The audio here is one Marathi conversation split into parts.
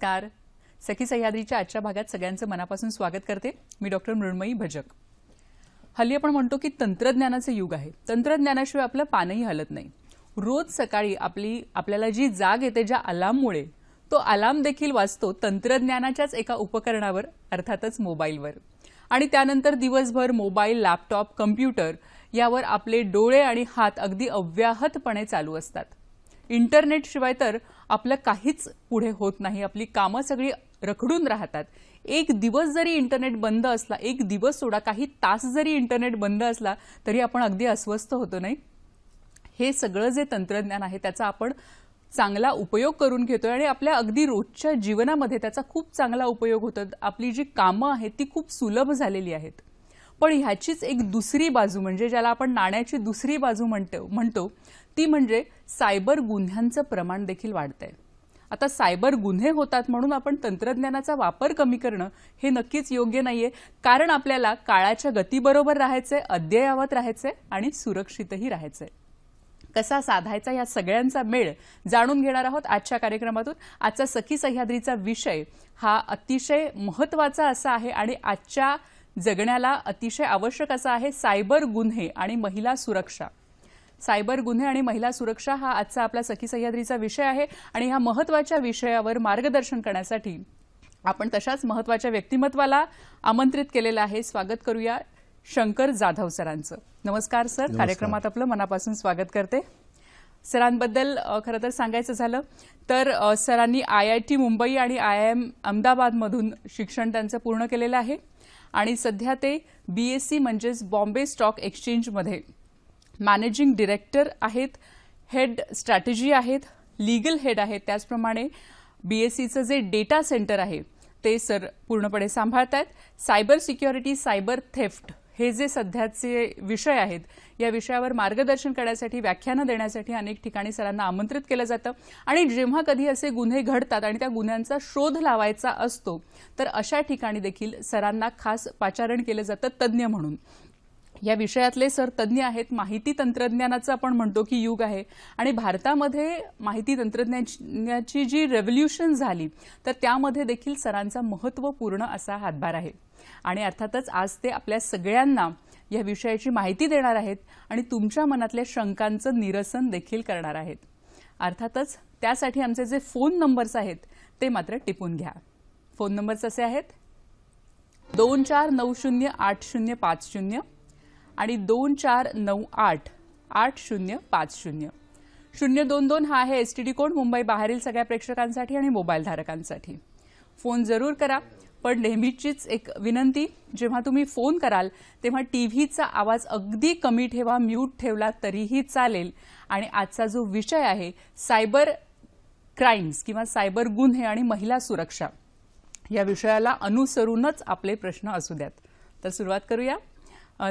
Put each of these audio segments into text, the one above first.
नमस्कार सखी सह्याद्रीच्या आजच्या भागात सगळ्यांचं मनापासून स्वागत करते मी डॉक्टर मृण्मयी भजक हल्ली आपण म्हणतो की तंत्रज्ञानाचं युग आहे तंत्रज्ञानाशिवाय आपलं पानही हलत नाही रोज सकाळी आपली आपल्याला जी जाग येते ज्या अलार्ममुळे तो अलार्म देखील वाचतो तंत्रज्ञानाच्याच एका उपकरणावर अर्थातच मोबाईलवर आणि त्यानंतर दिवसभर मोबाईल लॅपटॉप कम्प्युटर यावर आपले डोळे आणि हात अगदी अव्याहतपणे चालू असतात इंटरनेटशिवाय तर आपलं काहीच पुढे होत नाही आपली कामं सगळी रखडून राहतात एक दिवस जरी इंटरनेट बंद असला एक दिवस सोडा काही तास जरी इंटरनेट बंद असला तरी आपण अगदी अस्वस्थ होतो नाही हे सगळं जे तंत्रज्ञान आहे त्याचा आपण चांगला उपयोग करून घेतोय आणि आपल्या अगदी रोजच्या जीवनामध्ये त्याचा खूप चांगला उपयोग होतो आपली जी कामं आहेत ती खूप सुलभ झालेली आहेत पण ह्याचीच एक दुसरी बाजू म्हणजे ज्याला आपण नाण्याची दुसरी बाजू म्हणतो म्हणतो ती म्हणजे सायबर गुन्ह्यांचं प्रमाण देखील वाढतंय आता सायबर गुन्हे होतात म्हणून आपण तंत्रज्ञानाचा वापर कमी करणं हे नक्कीच योग्य नाहीये कारण आपल्याला काळाच्या गतीबरोबर राहायचंय अद्ययावत राहायचंय आणि सुरक्षितही राहायचंय कसा साधायचा या सगळ्यांचा मेळ जाणून घेणार आहोत आजच्या कार्यक्रमातून आजचा सखी सह्याद्रीचा विषय हा अतिशय महत्वाचा असा आहे आणि आजच्या जगण्याला अतिशय आवश्यक असा आहे सायबर गुन्हे आणि महिला सुरक्षा सायबर गुन्हे आणि महिला सुरक्षा हा आजचा आपला सखी सह्याद्रीचा विषय आहे आणि ह्या महत्वाच्या विषयावर मार्गदर्शन करण्यासाठी आपण तशाच महत्वाच्या व्यक्तिमत्वाला आमंत्रित केलेलं आहे स्वागत करूया शंकर जाधव सरांचं नमस्कार सर कार्यक्रमात आपलं मनापासून स्वागत करते सरांबद्दल खरं तर सांगायचं झालं तर सरांनी आय आय टी मुंबई आणि आय आय एम अहमदाबादमधून शिक्षण त्यांचं पूर्ण केलेलं आहे आणि सध्या ते बी एस सी म्हणजेच बॉम्बे स्टॉक एक्सचेंजमध्ये मॅनेजिंग डिरेक्टर आहेत हेड स्ट्रॅटेजी आहेत लीगल हेड आहेत त्याचप्रमाणे बीएससीचं जे डेटा सेंटर आहे ते सर पूर्णपणे सांभाळत आहेत सायबर सिक्युरिटी सायबर थेफ्ट हे जे सध्याचे विषय आहेत या विषयावर मार्गदर्शन करण्यासाठी व्याख्यानं देण्यासाठी अनेक ठिकाणी सरांना आमंत्रित केलं जातं आणि जेव्हा कधी असे गुन्हे घडतात आणि त्या गुन्ह्यांचा शोध लावायचा असतो तर अशा ठिकाणी देखील सरांना खास पाचारण केलं जातं तज्ज्ञ म्हणून या विषयातले सर तज्ज्ञ आहेत माहिती तंत्रज्ञानाचं आपण म्हणतो की युग आहे आणि भारतामध्ये माहिती तंत्रज्ञानाची जी रेव्होल्युशन झाली तर त्यामध्ये देखील सरांचा महत्त्वपूर्ण असा हातभार आहे आणि अर्थातच आज ते आपल्या सगळ्यांना या विषयाची माहिती देणार आहेत आणि तुमच्या मनातल्या शंकांचं निरसन देखील करणार आहेत अर्थातच त्यासाठी आमचे जे फोन नंबर्स आहेत ते मात्र टिपून घ्या फोन नंबर्स असे आहेत दोन चार नऊ शून्य आठ शून्य पाच शून्य आणि दोन चार नऊ आठ आठ शून्य पाच शून्य शून्य दोन दोन हा आहे S T D code Mumbai बाहेरील सगळ्या प्रेक्षकांसाठी आणि मोबाईल धारकांसाठी फोन जरूर करा पण नेहमीचीच एक विनंती जेव्हा तुम्ही फोन कराल तेव्हा टीव्हीचा आवाज अगदी कमी ठेवा म्यूट ठेवला तरीही चालेल आणि आजचा जो विषय आहे सायबर क्राईम्स किंवा सायबर गुन्हे आणि महिला सुरक्षा या विषयाला अनुसरूनच आपले प्रश्न असू द्यात तर सुरुवात करूया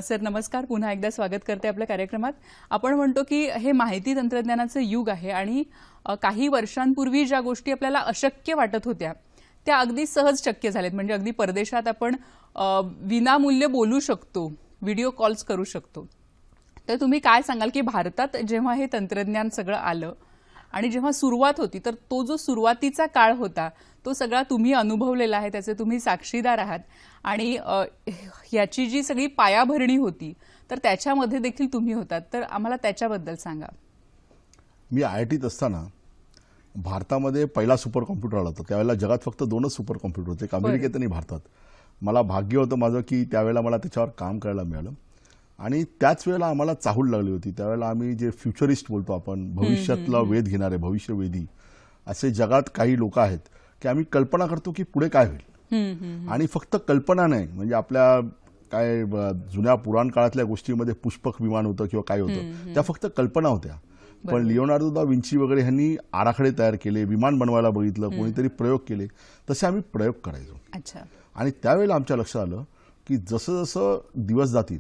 सर नमस्कार पुन्हा एकदा स्वागत करते आपल्या कार्यक्रमात आपण म्हणतो की हे माहिती तंत्रज्ञानाचं युग आहे आणि काही वर्षांपूर्वी ज्या गोष्टी आपल्याला अशक्य वाटत होत्या त्या अगदी सहज शक्य झाल्यात म्हणजे अगदी परदेशात आपण विनामूल्य बोलू शकतो व्हिडिओ कॉल्स करू शकतो तर तुम्ही काय सांगाल की भारतात जेव्हा हे तंत्रज्ञान सगळं आलं आणि जेव्हा सुरुवात होती तर तो जो सुरुवातीचा काळ होता तो सगळा तुम्ही अनुभवलेला आहे त्याचे तुम्ही साक्षीदार आहात आणि याची जी सगळी पायाभरणी होती तर त्याच्यामध्ये देखील तुम्ही होतात तर आम्हाला त्याच्याबद्दल सांगा मी आय आय टीत असताना भारतामध्ये पहिला सुपर कॉम्प्युटर आला होता त्यावेळेला जगात फक्त दोनच सुपर कॉम्प्युटर होते अमेरिकेत आणि भारतात मला भाग्य होतं माझं की त्यावेळेला मला त्याच्यावर काम करायला मिळालं आणि त्याच वेळेला आम्हाला चाहूल लागली होती त्यावेळेला आम्ही जे फ्युचरिस्ट बोलतो आपण भविष्यातला वेध घेणारे भविष्यवेधी असे जगात काही लोक आहेत की आम्ही कल्पना करतो की पुढे काय होईल आणि फक्त कल्पना नाही म्हणजे आपल्या काय जुन्या पुराण काळातल्या गोष्टीमध्ये पुष्पक विमान होतं किंवा काय होतं त्या फक्त कल्पना होत्या पण लिओनार्डो दा विंची वगैरे यांनी आराखडे तयार केले विमान बनवायला बघितलं कोणीतरी प्रयोग केले तसे आम्ही प्रयोग करायचो आणि त्यावेळेला आमच्या लक्षात आलं की जसं जसं दिवस जातील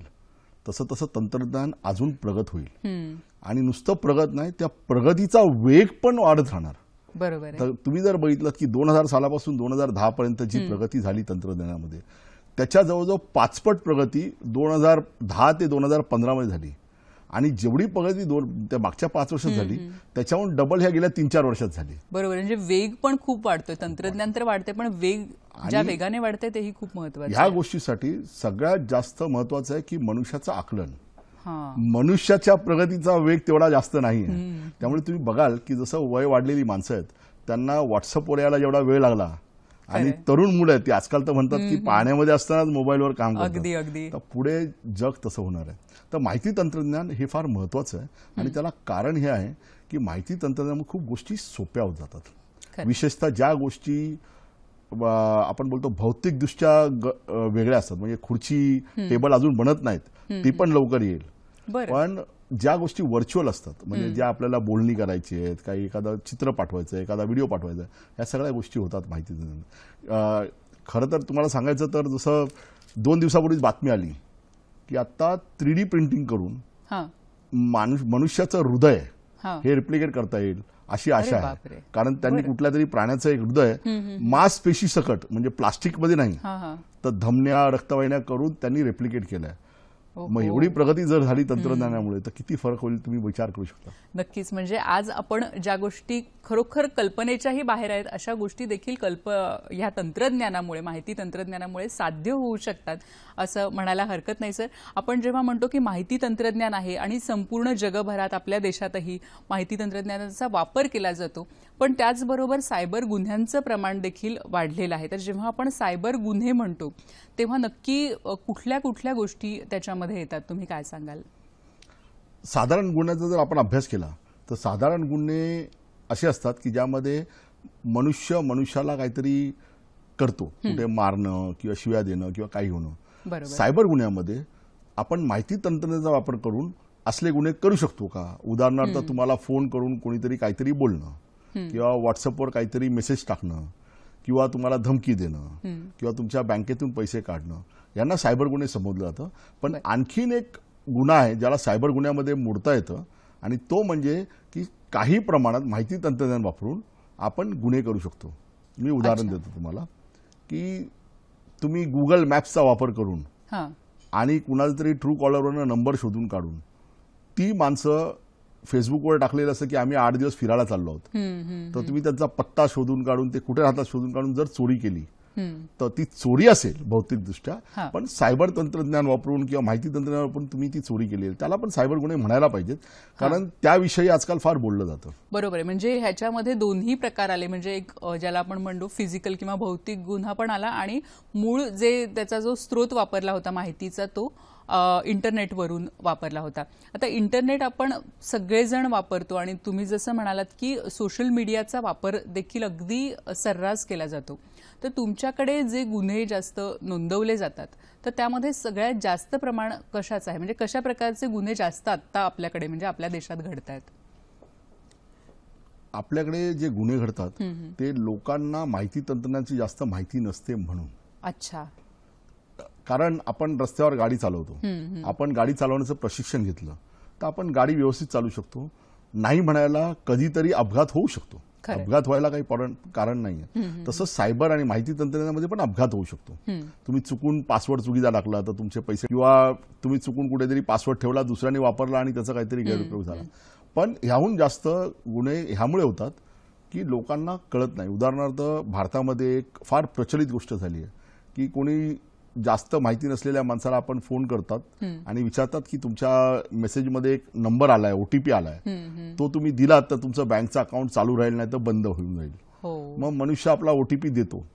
तसं तसं तंत्रज्ञान अजून प्रगत होईल आणि नुसतं प्रगत नाही त्या प्रगतीचा वेग पण वाढत राहणार बरोबर तर तुम्ही जर बघितलं की दोन हजार सालापासून दोन हजार दहा पर्यंत जी प्रगती झाली तंत्रज्ञानामध्ये त्याच्या जवळजवळ पाचपट प्रगती दोन हजार दहा ते दोन हजार पंधरामध्ये झाली आणि जेवढी प्रगती दोन त्या मागच्या पाच वर्षात झाली त्याच्याहून डबल ह्या गेल्या तीन चार वर्षात झाली बरोबर म्हणजे वेग पण खूप वाढतोय तंत्रज्ञान तर वाढते पण वेग ज्या वेगाने वाढते तेही खूप महत्वाचं ह्या गोष्टीसाठी सगळ्यात जास्त महत्वाचं आहे की मनुष्याचं आकलन मनुष्याच्या प्रगतीचा वेग तेवढा जास्त नाही त्यामुळे तुम्ही बघाल की जसं वय वाढलेली माणसं आहेत त्यांना व्हॉट्सअपवर यायला जेवढा वेळ लागला आणि तरुण मुलं आहेत ती आजकाल तर म्हणतात की पाण्यामध्ये असतानाच मोबाईलवर काम अगदी अगदी तर पुढे जग तसं होणार आहे तर माहिती तंत्रज्ञान हे फार महत्वाचं आहे आणि त्याला कारण हे आहे की माहिती तंत्रज्ञान खूप गोष्टी सोप्या होत जातात विशेषतः ज्या गोष्टी आपण बोलतो भौतिकदृष्ट्या वेगळ्या असतात म्हणजे खुर्ची टेबल अजून बनत नाहीत ती पण लवकर येईल पण ज्या गोष्टी व्हर्च्युअल असतात म्हणजे ज्या आपल्याला बोलणी करायची आहेत काही एखादा चित्र पाठवायचं आहे एखादा व्हिडिओ पाठवायचा आहे सगळ्या गोष्टी होतात माहिती खरं तर तुम्हाला सांगायचं तर जसं दोन दिवसापूर्वीच बातमी आली की आता थ्री डी प्रिंटिंग करून मनुष्याचं हृदय हे रिप्लिकेट करता येईल अशी आशा आहे कारण त्यांनी कुठल्या तरी प्राण्याचं एक हृदय मास पेशी सकट म्हणजे प्लास्टिकमध्ये नाही तर धमन्या रक्तवाहिन्या करून त्यांनी रेप्लिकेट केलंय मग एवढी प्रगती जर झाली तंत्रज्ञानामुळे तर किती फरक होईल तुम्ही विचार करू शकता नक्कीच म्हणजे आज आपण ज्या गोष्टी खरोखर कल्पनेच्याही बाहेर आहेत अशा गोष्टी देखील कल्प ह्या तंत्रज्ञानामुळे माहिती तंत्रज्ञानामुळे साध्य होऊ शकतात असं म्हणायला हरकत नाही सर आपण जेव्हा म्हणतो की माहिती तंत्रज्ञान आहे आणि संपूर्ण जगभरात आपल्या देशातही माहिती तंत्रज्ञानाचा वापर केला जातो पण त्याचबरोबर सायबर गुन्ह्यांचं प्रमाण देखील वाढलेलं आहे तर जेव्हा आपण सायबर गुन्हे म्हणतो तेव्हा नक्की कुठल्या कुठल्या गोष्टी त्याच्यामध्ये येतात तुम्ही काय सांगाल साधारण गुन्ह्याचा जर आपण अभ्यास केला तर साधारण गुन्हे असे असतात की ज्यामध्ये मनुष्य मनुष्याला काहीतरी करतो कुठे मारणं किंवा शिव्या देणं किंवा काही होणं सायबर गुन्ह्यामध्ये आपण माहिती तंत्रज्ञानाचा वापर करून असले गुन्हे करू शकतो का उदाहरणार्थ तुम्हाला फोन करून कोणीतरी काहीतरी बोलणं किंवा व्हॉट्सअपवर काहीतरी मेसेज टाकणं किंवा तुम्हाला धमकी देणं किंवा तुमच्या बँकेतून पैसे काढणं यांना सायबर गुन्हे समजलं जातं पण आणखीन एक गुन्हा आहे ज्याला सायबर गुन्ह्यामध्ये मोडता येतं आणि तो म्हणजे की काही प्रमाणात माहिती तंत्रज्ञान वापरून आपण गुन्हे करू शकतो मी उदाहरण देतो तुम्हाला की तुम्ही गुगल मॅप्सचा वापर करून आणि कुणाला तरी ट्रू कॉलरवरनं नंबर शोधून काढून ती माणसं फेसबुकवर टाकलेलं असं की आम्ही आठ दिवस फिरायला चाललो आहोत तर तुम्ही त्यांचा पत्ता शोधून काढून ते कुठे राहतात शोधून काढून जर चोरी केली तर ती चोरी असेल भौतिकदृष्ट्या पण सायबर तंत्रज्ञान वापरून किंवा माहिती तंत्रज्ञान वापरून तुम्ही ती चोरी केली त्याला पण सायबर गुन्हे म्हणायला पाहिजेत कारण त्याविषयी आजकाल फार बोललं जातं बरोबर आहे म्हणजे ह्याच्यामध्ये दोन्ही प्रकार आले म्हणजे एक ज्याला आपण म्हणतो फिजिकल किंवा भौतिक गुन्हा पण आला आणि मूळ जे त्याचा जो स्रोत वापरला होता माहितीचा तो इंटरनेटवरून वापरला होता आता इंटरनेट आपण सगळेजण वापरतो आणि तुम्ही जसं म्हणालात की सोशल मीडियाचा वापर देखील अगदी सर्रास केला जातो तर तुमच्याकडे जे गुन्हे जास्त नोंदवले जातात तर त्यामध्ये सगळ्यात जास्त प्रमाण कशाचं आहे म्हणजे कशा प्रकारचे गुन्हे जास्त आत्ता आपल्याकडे म्हणजे आपल्या देशात घडत आहेत आपल्याकडे जे गुन्हे घडतात ते लोकांना माहिती तंत्रज्ञानाची जास्त माहिती नसते म्हणून अच्छा कारण आपण रस्त्यावर गाडी चालवतो आपण गाडी चालवण्याचं प्रशिक्षण घेतलं तर आपण गाडी व्यवस्थित चालू शकतो नाही म्हणायला कधीतरी अपघात होऊ शकतो अपघात व्हायला काही कारण नाहीये तसंच सायबर आणि माहिती तंत्रज्ञानामध्ये पण अपघात होऊ शकतो तुम्ही चुकून पासवर्ड चुकीचा टाकला तर तुमचे पैसे किंवा तुम्ही चुकून कुठेतरी पासवर्ड ठेवला दुसऱ्याने वापरला आणि त्याचा काहीतरी गैरउपयोग झाला पण ह्याहून जास्त गुन्हे ह्यामुळे होतात की लोकांना कळत नाही उदाहरणार्थ भारतामध्ये एक फार प्रचलित गोष्ट झाली आहे की कोणी जास्त माहिती नसलेल्या माणसाला आपण फोन करतात आणि विचारतात की तुमच्या मेसेजमध्ये एक नंबर आलाय ओटीपी आलाय तो तुम्ही दिलात तर तुमचं बँकचं अकाउंट चालू राहील नाही तर बंद होऊन जाईल हो. मग मनुष्य आपला ओटीपी देतो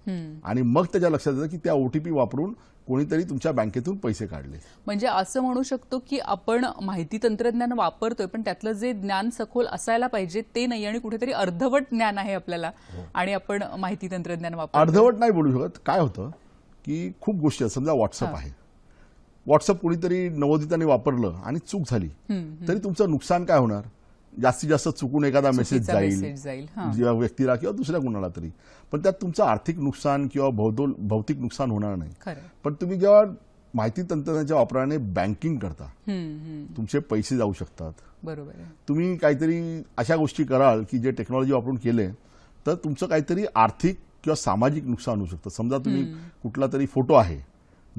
आणि मग त्याच्या लक्षात येतं की त्या ओटीपी वापरून कोणीतरी तुमच्या बँकेतून पैसे काढले म्हणजे असं म्हणू शकतो की आपण माहिती तंत्रज्ञान वापरतोय पण त्यातलं जे ज्ञान सखोल असायला पाहिजे ते नाही आणि कुठेतरी अर्धवट ज्ञान आहे आपल्याला हो. आणि आपण माहिती तंत्रज्ञान वापर अर्धवट नाही बोलू शकत काय होतं की खूप गोष्टी आहेत समजा व्हॉट्सअप आहे व्हॉट्सअप कोणीतरी नवोदिताने वापरलं आणि चूक झाली तरी तुमचं नुकसान काय होणार जास्तीत जास्त चुकून एखादा मेसेज जाईल व्यक्तीला किंवा दुसऱ्या कुणाला तरी पण त्यात तुमचं आर्थिक नुकसान किंवा भौतिक नुकसान होणार नाही पण तुम्ही जेव्हा माहिती तंत्रज्ञानाच्या वापराने बँकिंग करता तुमचे पैसे जाऊ शकतात बरोबर तुम्ही काहीतरी अशा गोष्टी कराल की जे टेक्नॉलॉजी वापरून केले तर तुमचं काहीतरी आर्थिक किंवा सामाजिक नुकसान होऊ शकतं समजा तुम्ही कुठला तरी फोटो आहे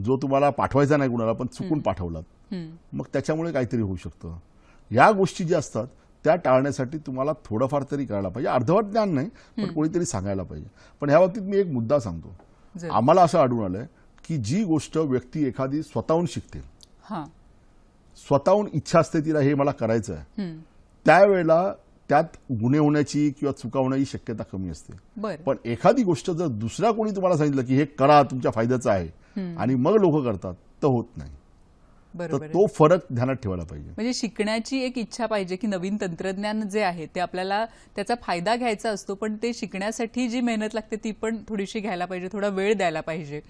जो तुम्हाला पाठवायचा नाही कुणाला पण चुकून पाठवलात मग त्याच्यामुळे काहीतरी होऊ शकतं या गोष्टी ज्या असतात त्या टाळण्यासाठी तुम्हाला थोडंफार तरी करायला पाहिजे अर्धवट ज्ञान नाही पण कोणीतरी सांगायला पाहिजे पण ह्या बाबतीत मी एक मुद्दा सांगतो आम्हाला असं आढळून आलंय की जी गोष्ट व्यक्ती एखादी स्वतःहून शिकते स्वतःहून इच्छा असते तिला हे मला करायचं आहे त्यावेळेला त्यात गुन्हे होण्याची किंवा चुका होण्याची शक्यता कमी असते पण एखादी गोष्ट जर दुसरा कोणी तुम्हाला सांगितलं की हे करा तुमच्या फायद्याचं आहे आणि मग लोक करतात तर होत नाही तर तो फरक ध्यानात ठेवायला पाहिजे म्हणजे शिकण्याची एक इच्छा पाहिजे की नवीन तंत्रज्ञान जे आहे ते आपल्याला त्याचा फायदा घ्यायचा असतो पण ते शिकण्यासाठी जी मेहनत लागते ती पण थोडीशी घ्यायला पाहिजे थोडा वेळ द्यायला पाहिजे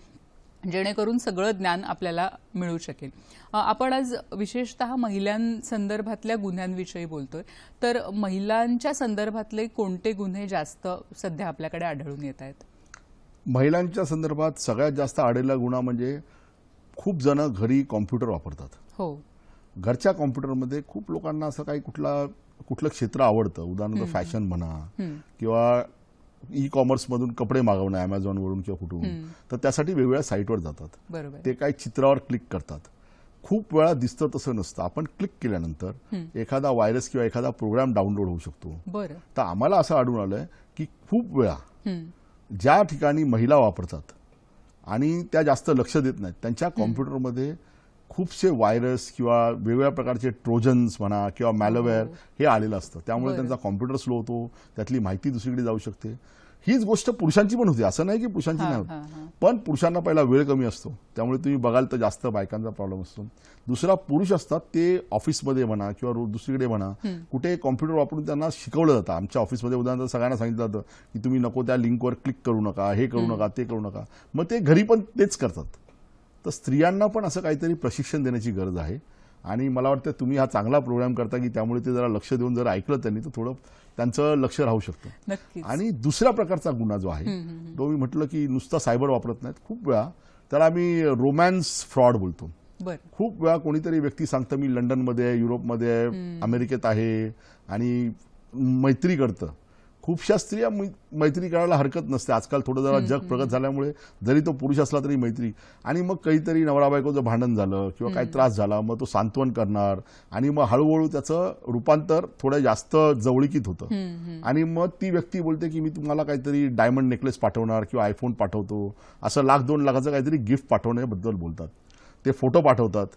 जेणेकरून सगळं ज्ञान आपल्याला मिळू शकेल आपण आज विशेषत महिलांसंदर्भातल्या गुन्ह्यांविषयी बोलतोय तर महिलांच्या संदर्भातले कोणते गुन्हे जास्त सध्या आपल्याकडे आढळून येत आहेत महिलांच्या संदर्भात सगळ्यात जास्त आढळला गुन्हा म्हणजे खूप जण घरी कॉम्प्युटर वापरतात हो घरच्या कॉम्प्युटरमध्ये खूप लोकांना असं काही कुठला कुठलं क्षेत्र आवडतं उदाहरणार्थ फॅशन म्हणा किंवा ई कॉमर्स मधून कपडे मागवणं वरून किंवा कुठून तर त्यासाठी वेगवेगळ्या साईटवर जातात ते काही चित्रावर क्लिक करतात खूप वेळा दिसतं तसं नसतं आपण क्लिक केल्यानंतर एखादा व्हायरस किंवा एखादा प्रोग्राम डाउनलोड होऊ शकतो तर आम्हाला असं आढळून आलंय की खूप वेळा ज्या ठिकाणी महिला वापरतात आणि त्या जास्त लक्ष देत नाहीत त्यांच्या कॉम्प्युटरमध्ये खूपसे व्हायरस किंवा वेगवेगळ्या प्रकारचे ट्रोजन्स म्हणा किंवा मॅलोवेअर हो. हे आलेलं असतं त्यामुळे त्यांचा कॉम्प्युटर स्लो होतो त्यातली माहिती दुसरीकडे जाऊ शकते हीच गोष्ट पुरुषांची पण होती असं नाही की पुरुषांची नाही होती पण पुरुषांना पहिला वेळ कमी असतो त्यामुळे तुम्ही बघाल तर जास्त बायकांचा प्रॉब्लेम असतो दुसरा पुरुष असतात ते ऑफिसमध्ये म्हणा किंवा दुसरीकडे म्हणा कुठे कॉम्प्युटर वापरून त्यांना शिकवलं जातं आमच्या ऑफिसमध्ये उदाहरणार्थ सगळ्यांना सांगितलं जातं की तुम्ही नको त्या लिंकवर क्लिक करू नका हे करू नका ते करू नका मग ते घरी पण तेच करतात तर स्त्रियांना पण असं काहीतरी प्रशिक्षण देण्याची गरज आहे आणि मला वाटतं तुम्ही हा चांगला प्रोग्राम करता की त्यामुळे ते जरा लक्ष देऊन जर ऐकलं त्यांनी तर थोडं त्यांचं लक्ष राहू शकतं आणि दुसऱ्या प्रकारचा गुन्हा जो आहे तो मी म्हटलं की नुसता सायबर वापरत नाहीत खूप वेळा त्याला आम्ही रोमॅन्स फ्रॉड बोलतो खूप वेळा कोणीतरी व्यक्ती सांगतं मी लंडनमध्ये युरोपमध्ये अमेरिकेत आहे आणि मैत्री करतं खूपशा स्त्रिया मैत्री करायला हरकत नसते आजकाल थोडं जरा जग प्रगत झाल्यामुळे जरी तो पुरुष असला तरी मैत्री आणि मग काहीतरी नवरा बायकोचं भांडण झालं किंवा काही त्रास झाला मग तो सांत्वन करणार आणि मग हळूहळू त्याचं रूपांतर थोडं जास्त जवळकीत होतं आणि मग ती व्यक्ती बोलते की मी तुम्हाला काहीतरी डायमंड नेकलेस पाठवणार किंवा आयफोन पाठवतो असं लाख दोन लाखाचं काहीतरी गिफ्ट पाठवण्याबद्दल बोलतात ते फोटो पाठवतात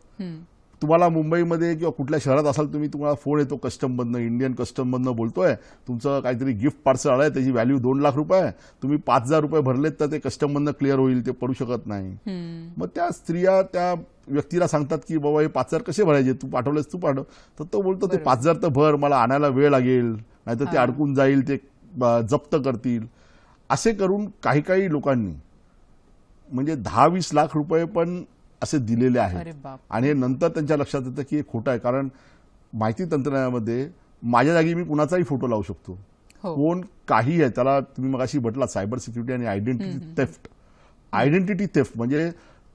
तुम्हाला मुंबईमध्ये किंवा कुठल्या शहरात असाल तुम्ही तुम्हाला फोन येतो कस्टममधनं इंडियन कस्टम बोलतोय बोलतोय तुमचं काहीतरी गिफ्ट पार्सल आलंय त्याची व्हॅल्यू दोन लाख रुपये आहे तुम्ही पाच हजार रुपये भरलेत तर ते कस्टममधनं क्लिअर होईल ते पडू शकत नाही मग त्या स्त्रिया त्या व्यक्तीला सांगतात की बाबा हे पाच हजार कसे भरायचे तू पाठवलेस तू पाठव तर तो बोलतो ते पाच हजार तर भर मला आणायला वेळ लागेल नाहीतर ते अडकून जाईल ते जप्त करतील असे करून काही काही लोकांनी म्हणजे दहा वीस लाख रुपये पण असे दिलेले आहेत आणि नंतर त्यांच्या लक्षात येतं की हे खोटं आहे कारण माहिती तंत्रज्ञानामध्ये माझ्या जागी मी कुणाचाही फोटो लावू शकतो हो. कोण काही आहे त्याला तुम्ही मगाशी म्हटला सायबर सिक्युरिटी आणि आयडेंटिटी थेफ्ट आयडेंटिटी थेफ्ट म्हणजे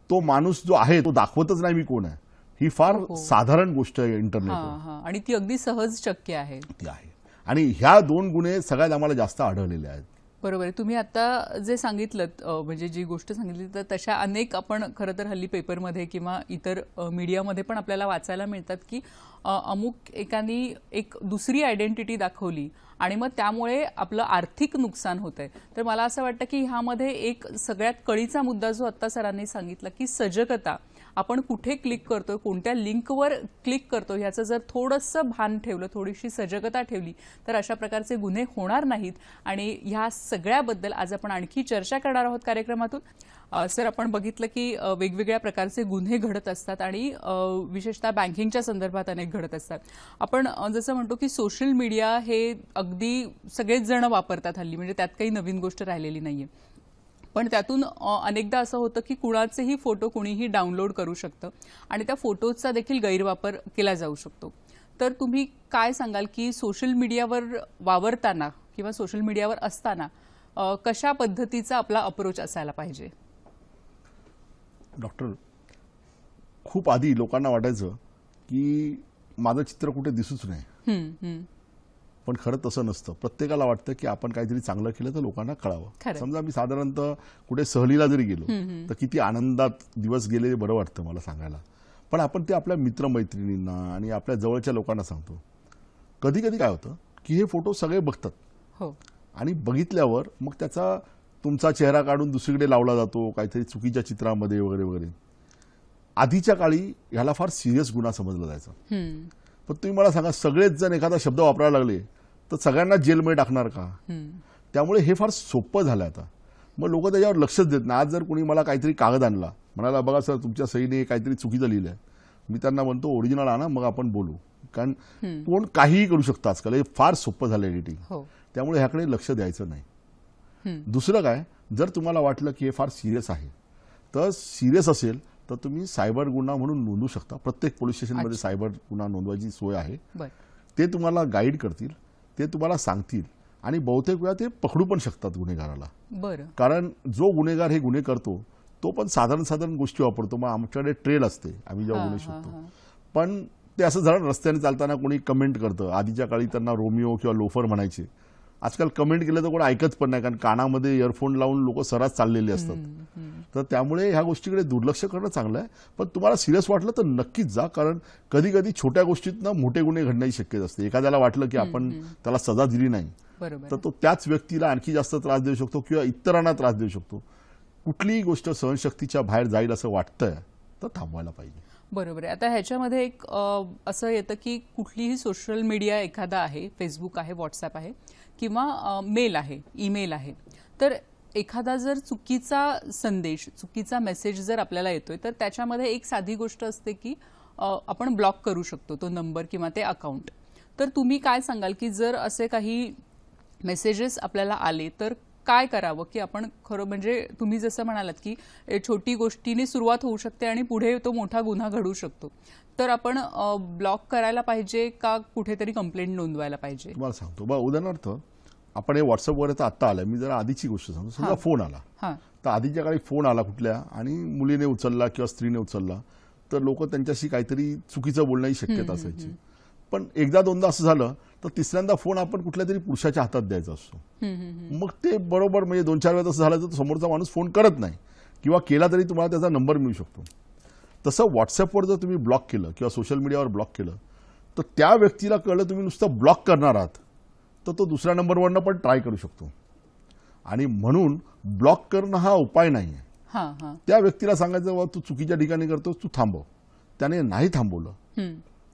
तो माणूस जो आहे तो दाखवतच नाही मी कोण आहे ही फार हो, हो. साधारण गोष्ट आहे इंटरनेट आणि ती अगदी सहज शक्य आहे ती आहे आणि ह्या दोन गुन्हे सगळ्यात आम्हाला जास्त आढळलेले आहेत बरोबर आहे तुम्ही आता जे सांगितलं म्हणजे जी गोष्ट सांगितली तर तशा अनेक आपण खरं तर हल्ली पेपरमध्ये किंवा इतर मीडियामध्ये पण आपल्याला वाचायला मिळतात की अमुक एकानी एक दुसरी आयडेंटिटी दाखवली आणि मग त्यामुळे आपलं आर्थिक नुकसान होत आहे तर मला असं वाटतं की ह्यामध्ये एक सगळ्यात कळीचा मुद्दा जो आत्ता सरांनी सांगितला की सजगता आपण कुठे क्लिक करतो कोणत्या लिंकवर क्लिक करतो ह्याचं जर थोडंसं भान ठेवलं थोडीशी सजगता ठेवली तर अशा प्रकारचे गुन्हे होणार नाहीत आणि ह्या सगळ्याबद्दल आज आपण आणखी चर्चा करणार आहोत कार्यक्रमातून सर आपण बघितलं की वेगवेगळ्या प्रकारचे गुन्हे घडत असतात आणि विशेषतः बँकिंगच्या संदर्भात अनेक घडत असतात आपण जसं म्हणतो की सोशल मीडिया हे अगदी सगळेच जण वापरतात हल्ली म्हणजे त्यात काही नवीन गोष्ट राहिलेली नाहीये पण त्यातून अनेकदा असं होतं की कुणाचेही फोटो कुणीही डाउनलोड करू शकतं आणि त्या फोटोजचा देखील गैरवापर केला जाऊ शकतो तर तुम्ही काय सांगाल की सोशल मीडियावर वावरताना किंवा सोशल मीडियावर असताना कशा पद्धतीचा आपला अप्रोच असायला पाहिजे डॉक्टर खूप आधी लोकांना वाटायचं की माझं चित्र कुठे दिसूच नाही पण खरं तसं नसतं प्रत्येकाला वाटतं की आपण काहीतरी चांगलं केलं तर लोकांना कळावं समजा मी साधारणतः कुठे सहलीला जरी गेलो तर किती आनंदात दिवस गेले बरं वाटतं मला सांगायला पण आपण ते आपल्या मित्रमैत्रिणींना आणि आपल्या जवळच्या लोकांना सांगतो कधी कधी काय होतं की हे फोटो सगळे बघतात हो. आणि बघितल्यावर मग त्याचा तुमचा चेहरा काढून दुसरीकडे लावला जातो काहीतरी चुकीच्या चित्रामध्ये वगैरे वगैरे आधीच्या काळी ह्याला फार सिरियस गुन्हा समजला जायचा पण तुम्ही मला सांगा सगळेच जण एखादा शब्द वापरायला लागले तर सगळ्यांना जेलमध्ये टाकणार का त्यामुळे हे फार सोपं झालं आता मग लोक त्याच्यावर लक्षच देत नाही आज जर कोणी मला काहीतरी कागद आणला म्हणाला बघा सर तुमच्या सहीने काहीतरी चुकीचं लिहिलं आहे मी त्यांना म्हणतो ओरिजिनल आणा मग आपण बोलू कारण कोण काहीही करू शकतं आजकाल हे फार सोपं झालं एडिटिंग हो. त्यामुळे ह्याकडे लक्ष द्यायचं नाही दुसरं काय जर तुम्हाला वाटलं की हे फार सिरियस आहे तर सिरियस असेल तर तुम्ही सायबर गुन्हा म्हणून नोंदू शकता प्रत्येक पोलीस स्टेशनमध्ये सायबर गुन्हा नोंदवायची सोय आहे ते तुम्हाला गाईड करतील ते तुम्हाला सांगतील आणि बहुतेक वेळा ते पकडू पण शकतात गुन्हेगाराला बरं कारण जो गुन्हेगार हे गुन्हे करतो तो पण साधारण साधारण गोष्टी वापरतो मग आमच्याकडे ट्रेल असते आम्ही जेव्हा गुन्हे शकतो पण ते असं झालं रस्त्याने चालताना कोणी कमेंट करतं आधीच्या काळी त्यांना रोमिओ किंवा लोफर म्हणायचे आजकाल कमेंट केलं तर कोण ऐकत पण नाही कारण कानामध्ये इयरफोन लावून लोक सर्रास चाललेले असतात तर त्यामुळे ह्या गोष्टीकडे दुर्लक्ष करणं चांगलं आहे पण तुम्हाला सिरियस वाटलं तर नक्कीच जा कारण कधी कधी छोट्या ना मोठे गुन्हे घडण्याची शक्यता असते एखाद्याला वाटलं की आपण त्याला सजा दिली नाही तर तो त्याच व्यक्तीला आणखी जास्त त्रास देऊ शकतो किंवा इतरांना त्रास देऊ शकतो कुठलीही गोष्ट सहनशक्तीच्या बाहेर जाईल असं वाटतंय तर थांबवायला पाहिजे बरोबर आहे आता ह्याच्यामध्ये एक असं येतं की कुठलीही सोशल मीडिया एखादा आहे फेसबुक आहे व्हॉट्सअप आहे किंवा मेल आहे ईमेल आहे तर एखादा जर चुकीचा संदेश चुकीचा मेसेज जर आपल्याला येतोय तर त्याच्यामध्ये एक साधी गोष्ट असते की आपण ब्लॉक करू शकतो तो नंबर किंवा ते अकाउंट तर तुम्ही काय सांगाल की जर असे काही मेसेजेस आपल्याला आले तर काय करावं की आपण खरं म्हणजे तुम्ही जसं म्हणालात की छोटी गोष्टीने सुरुवात होऊ शकते आणि पुढे तो मोठा गुन्हा घडू शकतो तर आपण ब्लॉक करायला पाहिजे का कुठेतरी कंप्लेंट नोंदवायला पाहिजे तुम्हाला सांगतो उदाहरणार्थ आपण हे तर आत्ता आलं मी जरा आधीची गोष्ट सांगतो समजा फोन आला तर आधीच्या काळी फोन आला कुठल्या आणि मुलीने उचलला किंवा स्त्रीने उचलला तर लोक त्यांच्याशी काहीतरी चुकीचं बोलण्याची शक्यता असायची पण एकदा दोनदा असं झालं तर तिसऱ्यांदा फोन आपण कुठल्या तरी पुरुषाच्या हातात द्यायचा असतो मग ते बरोबर म्हणजे दोन चार वेळा असं झालं तर समोरचा माणूस फोन करत नाही किंवा केला तरी तुम्हाला त्याचा नंबर मिळू शकतो तसं व्हॉट्सअपवर जर तुम्ही ब्लॉक केलं किंवा सोशल मीडियावर ब्लॉक केलं तर त्या व्यक्तीला कळलं तुम्ही नुसतं ब्लॉक करणार आहात तर तो दुसऱ्या नंबरवरनं पण ट्राय करू शकतो आणि म्हणून ब्लॉक करणं हा उपाय नाही आहे त्या व्यक्तीला सांगायचं बाबा तू चुकीच्या ठिकाणी करतोस तू थांबव त्याने नाही थांबवलं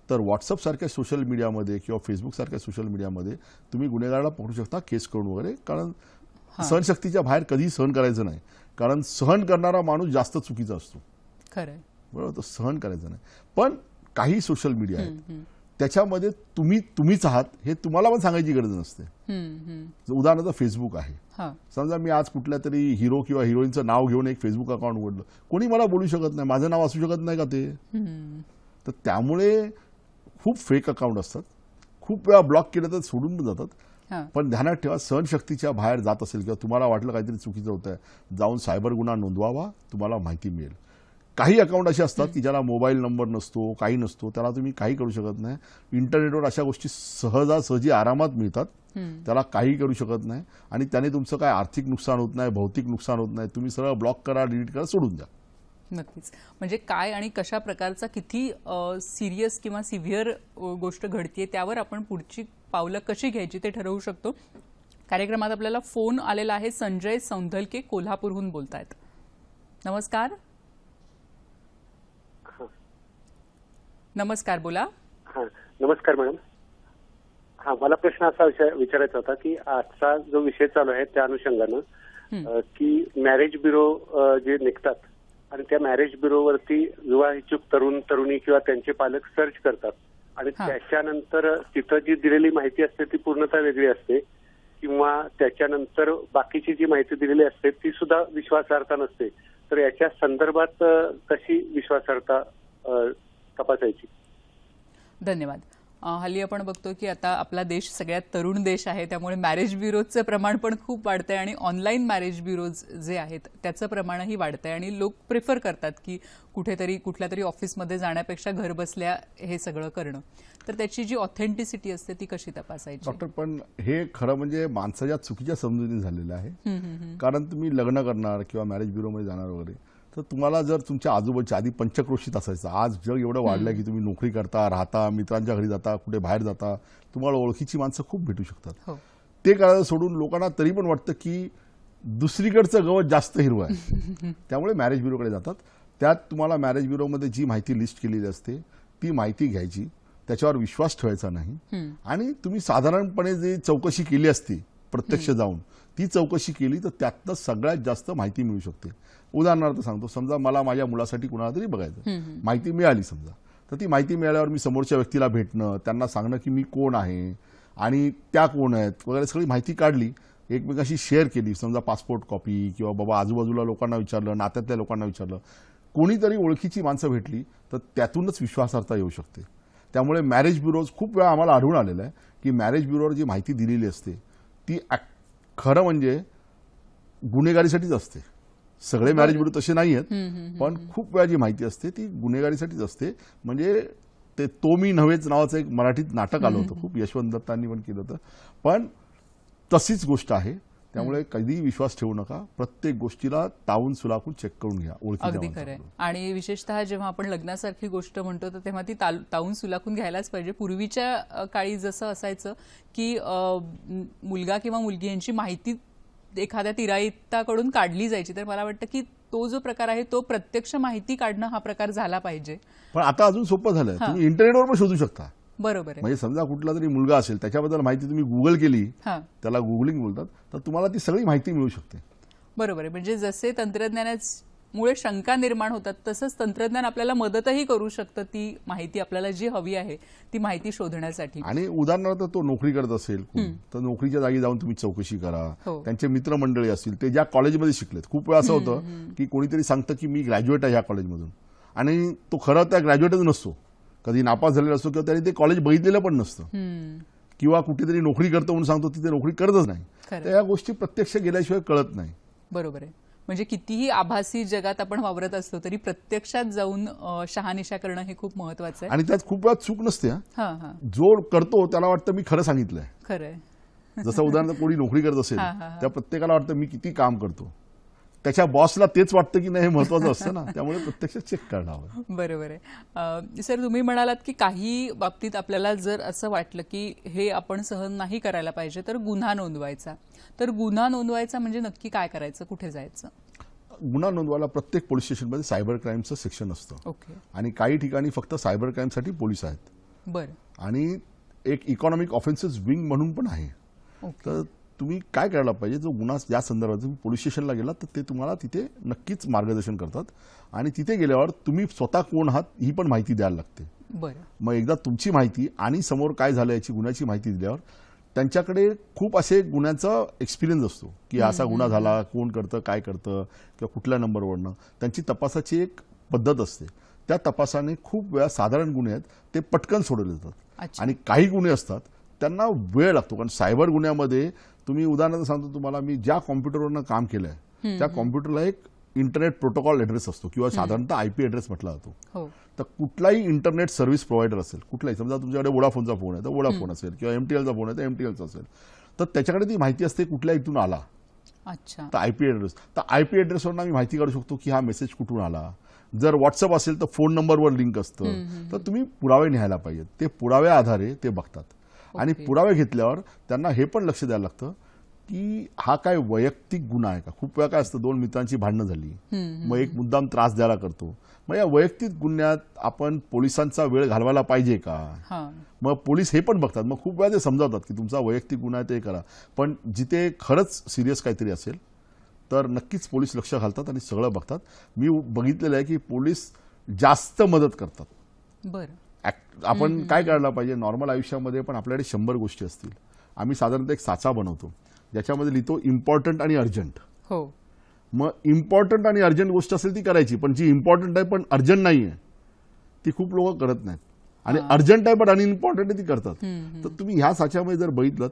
तर व्हॉट्सअप सारख्या सोशल मीडियामध्ये किंवा फेसबुक सारख्या सोशल मीडियामध्ये तुम्ही गुन्हेगाराला पकडू शकता केस करून वगैरे कारण सहनशक्तीच्या बाहेर कधीही सहन करायचं नाही कारण सहन करणारा माणूस जास्त चुकीचा असतो बरोबर तो सहन करायचं नाही पण काही सोशल मीडिया आहेत त्याच्यामध्ये तुम्ही तुम्हीच आहात हे तुम्हाला पण सांगायची गरज नसते उदाहरणार्थ फेसबुक आहे समजा मी आज कुठल्या तरी हिरो किंवा हिरोईनचं नाव घेऊन एक फेसबुक अकाउंट उघडलं कोणी मला बोलू शकत नाही माझं नाव असू शकत नाही का ते तर त्यामुळे खूप फेक अकाउंट असतात खूप वेळा ब्लॉक केलं तर सोडून जातात पण ध्यानात ठेवा सहनशक्तीच्या बाहेर जात असेल किंवा तुम्हाला वाटलं काहीतरी चुकीचं होतं जाऊन सायबर गुन्हा नोंदवावा तुम्हाला माहिती मिळेल काही अकाउंट असे असतात की ज्याला मोबाईल नंबर नसतो काही नसतो त्याला तुम्ही काही करू शकत नाही इंटरनेटवर अशा गोष्टी सहजासहजी आरामात मिळतात त्याला काही करू शकत नाही आणि त्याने तुमचं काय आर्थिक नुकसान होत नाही भौतिक नुकसान होत नाही तुम्ही सरळ ब्लॉक करा डिलीट करा सोडून द्या नक्कीच म्हणजे काय आणि कशा प्रकारचा किती सिरियस किंवा सिव्हिअर गोष्ट घडतीये त्यावर आपण पुढची पावलं कशी घ्यायची ते ठरवू शकतो कार्यक्रमात आपल्याला फोन आलेला आहे संजय सौंधलके कोल्हापूरहून बोलतायत नमस्कार नमस्कार बोला हा नमस्कार मॅडम हा मला प्रश्न असा विचारायचा होता की आजचा जो विषय चालू आहे त्या अनुषंगानं की मॅरेज ब्युरो जे निघतात आणि त्या मॅरेज ब्युरोवरती विवाह इच्छुक तरुण तरुणी किंवा त्यांचे पालक सर्च करतात आणि त्याच्यानंतर तिथं जी दिलेली माहिती असते ती पूर्णतः वेगळी असते किंवा त्याच्यानंतर बाकीची जी माहिती दिलेली असते ती सुद्धा विश्वासार्हता नसते तर याच्या संदर्भात कशी विश्वासार्हता तपासायची धन्यवाद हल्ली आपण बघतो की आता आपला देश सगळ्यात तरुण देश आहे त्यामुळे मॅरेज ब्युरोजचं प्रमाण पण खूप वाढतंय आणि ऑनलाईन मॅरेज ब्युरोज जे आहेत त्याचं प्रमाणही वाढतंय आहे आणि लोक प्रिफर करतात की कुठेतरी कुठल्या तरी ऑफिसमध्ये जाण्यापेक्षा घर बसल्या हे सगळं करणं तर त्याची जी ऑथेंटिसिटी असते ती कशी तपासायची डॉक्टर पण हे खरं म्हणजे माणसाच्या चुकीच्या समजुतीने झालेलं आहे कारण तुम्ही लग्न करणार किंवा मॅरेज ब्युरोमध्ये जाणार वगैरे तर तुम्हाला जर तुमच्या आजूबाजूच्या आधी पंचक्रोशीत असायचं आज जग एवढं वाढलं की तुम्ही नोकरी करता राहता मित्रांच्या घरी जाता कुठे बाहेर जाता तुम्हाला ओळखीची माणसं खूप भेटू शकतात हो. ते करायला सोडून लोकांना तरी पण वाटतं की दुसरीकडचं गवत जास्त हिरवं आहे त्यामुळे मॅरेज ब्युरोकडे जातात त्यात तुम्हाला मॅरेज ब्युरोमध्ये जी माहिती लिस्ट केलेली असते ती माहिती घ्यायची त्याच्यावर विश्वास ठेवायचा नाही आणि तुम्ही साधारणपणे जी चौकशी केली असती प्रत्यक्ष जाऊन ती चौकशी केली तर त्यातनं सगळ्यात जास्त माहिती मिळू शकते उदाहरणार्थ सांगतो समजा मला माझ्या मुलासाठी कुणाला तरी बघायचं माहिती मिळाली समजा तर ती माहिती मिळाल्यावर मी समोरच्या व्यक्तीला भेटणं त्यांना सांगणं की मी कोण आहे आणि त्या कोण आहेत वगैरे सगळी माहिती काढली एकमेकांशी शेअर केली समजा पासपोर्ट कॉपी किंवा बाबा आजूबाजूला लोकांना विचारलं नात्यातल्या लोकांना विचारलं कोणीतरी ओळखीची माणसं भेटली तर त्यातूनच विश्वासार्हता येऊ शकते त्यामुळे मॅरेज ब्युरोज खूप वेळा आम्हाला आढळून आलेलं आहे की मॅरेज ब्युरोवर जी माहिती दिलेली असते ती खरं म्हणजे गुन्हेगारीसाठीच असते सगळे मॅरेज बुडू तसे नाही आहेत पण खूप वेळा जी माहिती असते ती गुन्हेगारीसाठीच असते म्हणजे ते तो मी नव्हेच नावाचं एक मराठीत नाटक आलं होतं खूप यशवंत दत्तांनी पण केलं होतं पण तशीच गोष्ट आहे त्यामुळे कधी विश्वास ठेवू नका प्रत्येक गोष्टीला ताऊन सुलाखून चेक करून घ्या अगदी खरं आणि विशेषतः जेव्हा आपण लग्नासारखी गोष्ट म्हणतो तर तेव्हा ती ताऊन सुलाखून घ्यायलाच पाहिजे पूर्वीच्या काळी जसं असायचं की मुलगा किंवा मुलगी यांची माहिती एखाद्या तिराईताकडून काढली जायची तर मला वाटतं की तो जो प्रकार आहे तो प्रत्यक्ष माहिती काढणं हा प्रकार झाला पाहिजे पण आता अजून सोपं झालं तुम्ही इंटरनेटवर पण शोधू शकता बरोबर म्हणजे समजा कुठला तरी मुलगा असेल त्याच्याबद्दल माहिती तुम्ही गुगल केली त्याला गुगलिंग बोलतात तर तुम्हाला ती सगळी माहिती मिळू शकते बरोबर आहे म्हणजे जसे तंत्रज्ञानामुळे शंका निर्माण होतात तसंच तंत्रज्ञान आपल्याला मदतही करू शकतं ती माहिती आपल्याला जी हवी आहे ती माहिती शोधण्यासाठी आणि उदाहरणार्थ तो नोकरी करत असेल तर नोकरीच्या जागी जाऊन तुम्ही चौकशी करा हो. त्यांचे मित्रमंडळी असतील ते ज्या कॉलेजमध्ये शिकलेत खूप वेळ असं होतं की कोणीतरी सांगतं की मी ग्रॅज्युएट आहे ह्या कॉलेजमधून आणि तो खरं त्या ग्रॅज्युएटच नसतो कधी नापास झालेला असतो किंवा त्याने ते कॉलेज बघितलेलं पण नसतं किंवा कुठेतरी नोकरी करतो म्हणून सांगतो तिथे नोकरी करतच नाही तर या गोष्टी प्रत्यक्ष गेल्याशिवाय कळत नाही बरोबर आहे म्हणजे कितीही आभासी जगात आपण वावरत असतो तरी प्रत्यक्षात जाऊन शहानिशा करणं हे खूप महत्वाचं आहे आणि त्यात खूप वेळा चूक नसते जो करतो त्याला वाटतं मी खरं सांगितलंय खरंय जसं उदाहरण कोणी नोकरी करत असेल त्या प्रत्येकाला वाटतं मी किती काम करतो त्याच्या बॉसला तेच वाटतं की नाही हे महत्वाचं असतं ना त्यामुळे प्रत्यक्ष चेक करणं बरोबर आहे सर तुम्ही म्हणालात की काही बाबतीत आपल्याला जर असं वाटलं की हे आपण सहन नाही करायला पाहिजे तर गुन्हा नोंदवायचा तर गुन्हा नोंदवायचा म्हणजे नक्की काय करायचं कुठे जायचं गुन्हा नोंदवायला प्रत्येक पोलीस स्टेशनमध्ये सायबर क्राईमचं सेक्शन असतं आणि काही ठिकाणी फक्त सायबर क्राईमसाठी पोलीस आहेत बरं आणि एक इकॉनॉमिक ऑफेन्सेस विंग म्हणून पण आहे तर तुम्ही काय करायला पाहिजे जो गुन्हा या संदर्भात तुम्ही पोलीस स्टेशनला गेलात तर ते तुम्हाला तिथे नक्कीच मार्गदर्शन करतात आणि तिथे गेल्यावर तुम्ही स्वतः कोण आहात ही पण माहिती द्यायला लागते मग एकदा तुमची माहिती आणि समोर काय झालं याची गुन्ह्याची माहिती दिल्यावर त्यांच्याकडे खूप असे गुन्ह्यांचा एक्सपिरियन्स असतो की असा गुन्हा झाला कोण करतं काय करतं किंवा कुठल्या नंबरवरनं त्यांची तपासाची एक पद्धत असते त्या तपासाने खूप वेळा साधारण गुन्हे आहेत ते पटकन सोडवले जातात आणि काही गुन्हे असतात त्यांना वेळ लागतो कारण सायबर गुन्ह्यामध्ये तुम्ही उदाहरणार्थ सांगतो तुम्हाला मी ज्या कॉम्प्युटरवरनं काम केलंय त्या कॉम्प्युटरला एक इंटरनेट प्रोटोकॉल ऍड्रेस असतो किंवा साधारणतः आयपी ऍड्रेस म्हटला जातो हो. तर कुठलाही इंटरनेट सर्व्हिस प्रोव्हायडर असेल कुठलाही समजा तुमच्याकडे वोडाफोनचा फोन आहे तर वोडाफोन असेल किंवा एमटीएलचा फोन आहे तर एमटीएलचा असेल तर त्याच्याकडे ती माहिती असते कुठल्या इथून आला अच्छा तर आयपी ऍड्रेस तर आयपी ऍड्रेसवर माहिती काढू शकतो की हा मेसेज कुठून आला जर व्हॉट्सअप असेल तर फोन नंबरवर लिंक असतं तर तुम्ही पुरावे न्यायला पाहिजेत ते पुराव्या आधारे ते बघतात आणि पुरावे घेतल्यावर त्यांना हे पण लक्ष द्यायला लागतं की हा काय वैयक्तिक गुन्हा आहे का खूप वेळा काय असतं दोन मित्रांची भांडणं झाली मग एक मुद्दाम त्रास द्यायला करतो मग या वैयक्तिक गुन्ह्यात आपण पोलिसांचा वेळ घालवायला पाहिजे का मग पोलीस हे पण बघतात मग खूप वेळा ते समजावतात की तुमचा वैयक्तिक गुन्हा आहे ते करा पण जिथे खरंच सिरियस काहीतरी असेल तर नक्कीच पोलीस लक्ष घालतात आणि सगळं बघतात मी बघितलेलं आहे की पोलीस जास्त मदत करतात बरं आपण काय करायला पाहिजे नॉर्मल आयुष्यामध्ये पण आपल्याकडे शंभर गोष्टी असतील आम्ही साधारणतः एक साचा बनवतो ज्याच्यामध्ये लिहितो इम्पॉर्टंट आणि अर्जंट हो मग इम्पॉर्टंट आणि अर्जंट गोष्ट असेल ती करायची पण जी इम्पॉर्टंट आहे पण अर्जंट नाही आहे ती खूप लोक करत नाहीत आणि अर्जंट आहे पण अनइम्पॉर्टंट ती करतात तर तुम्ही ह्या साच्यामध्ये जर बघितलं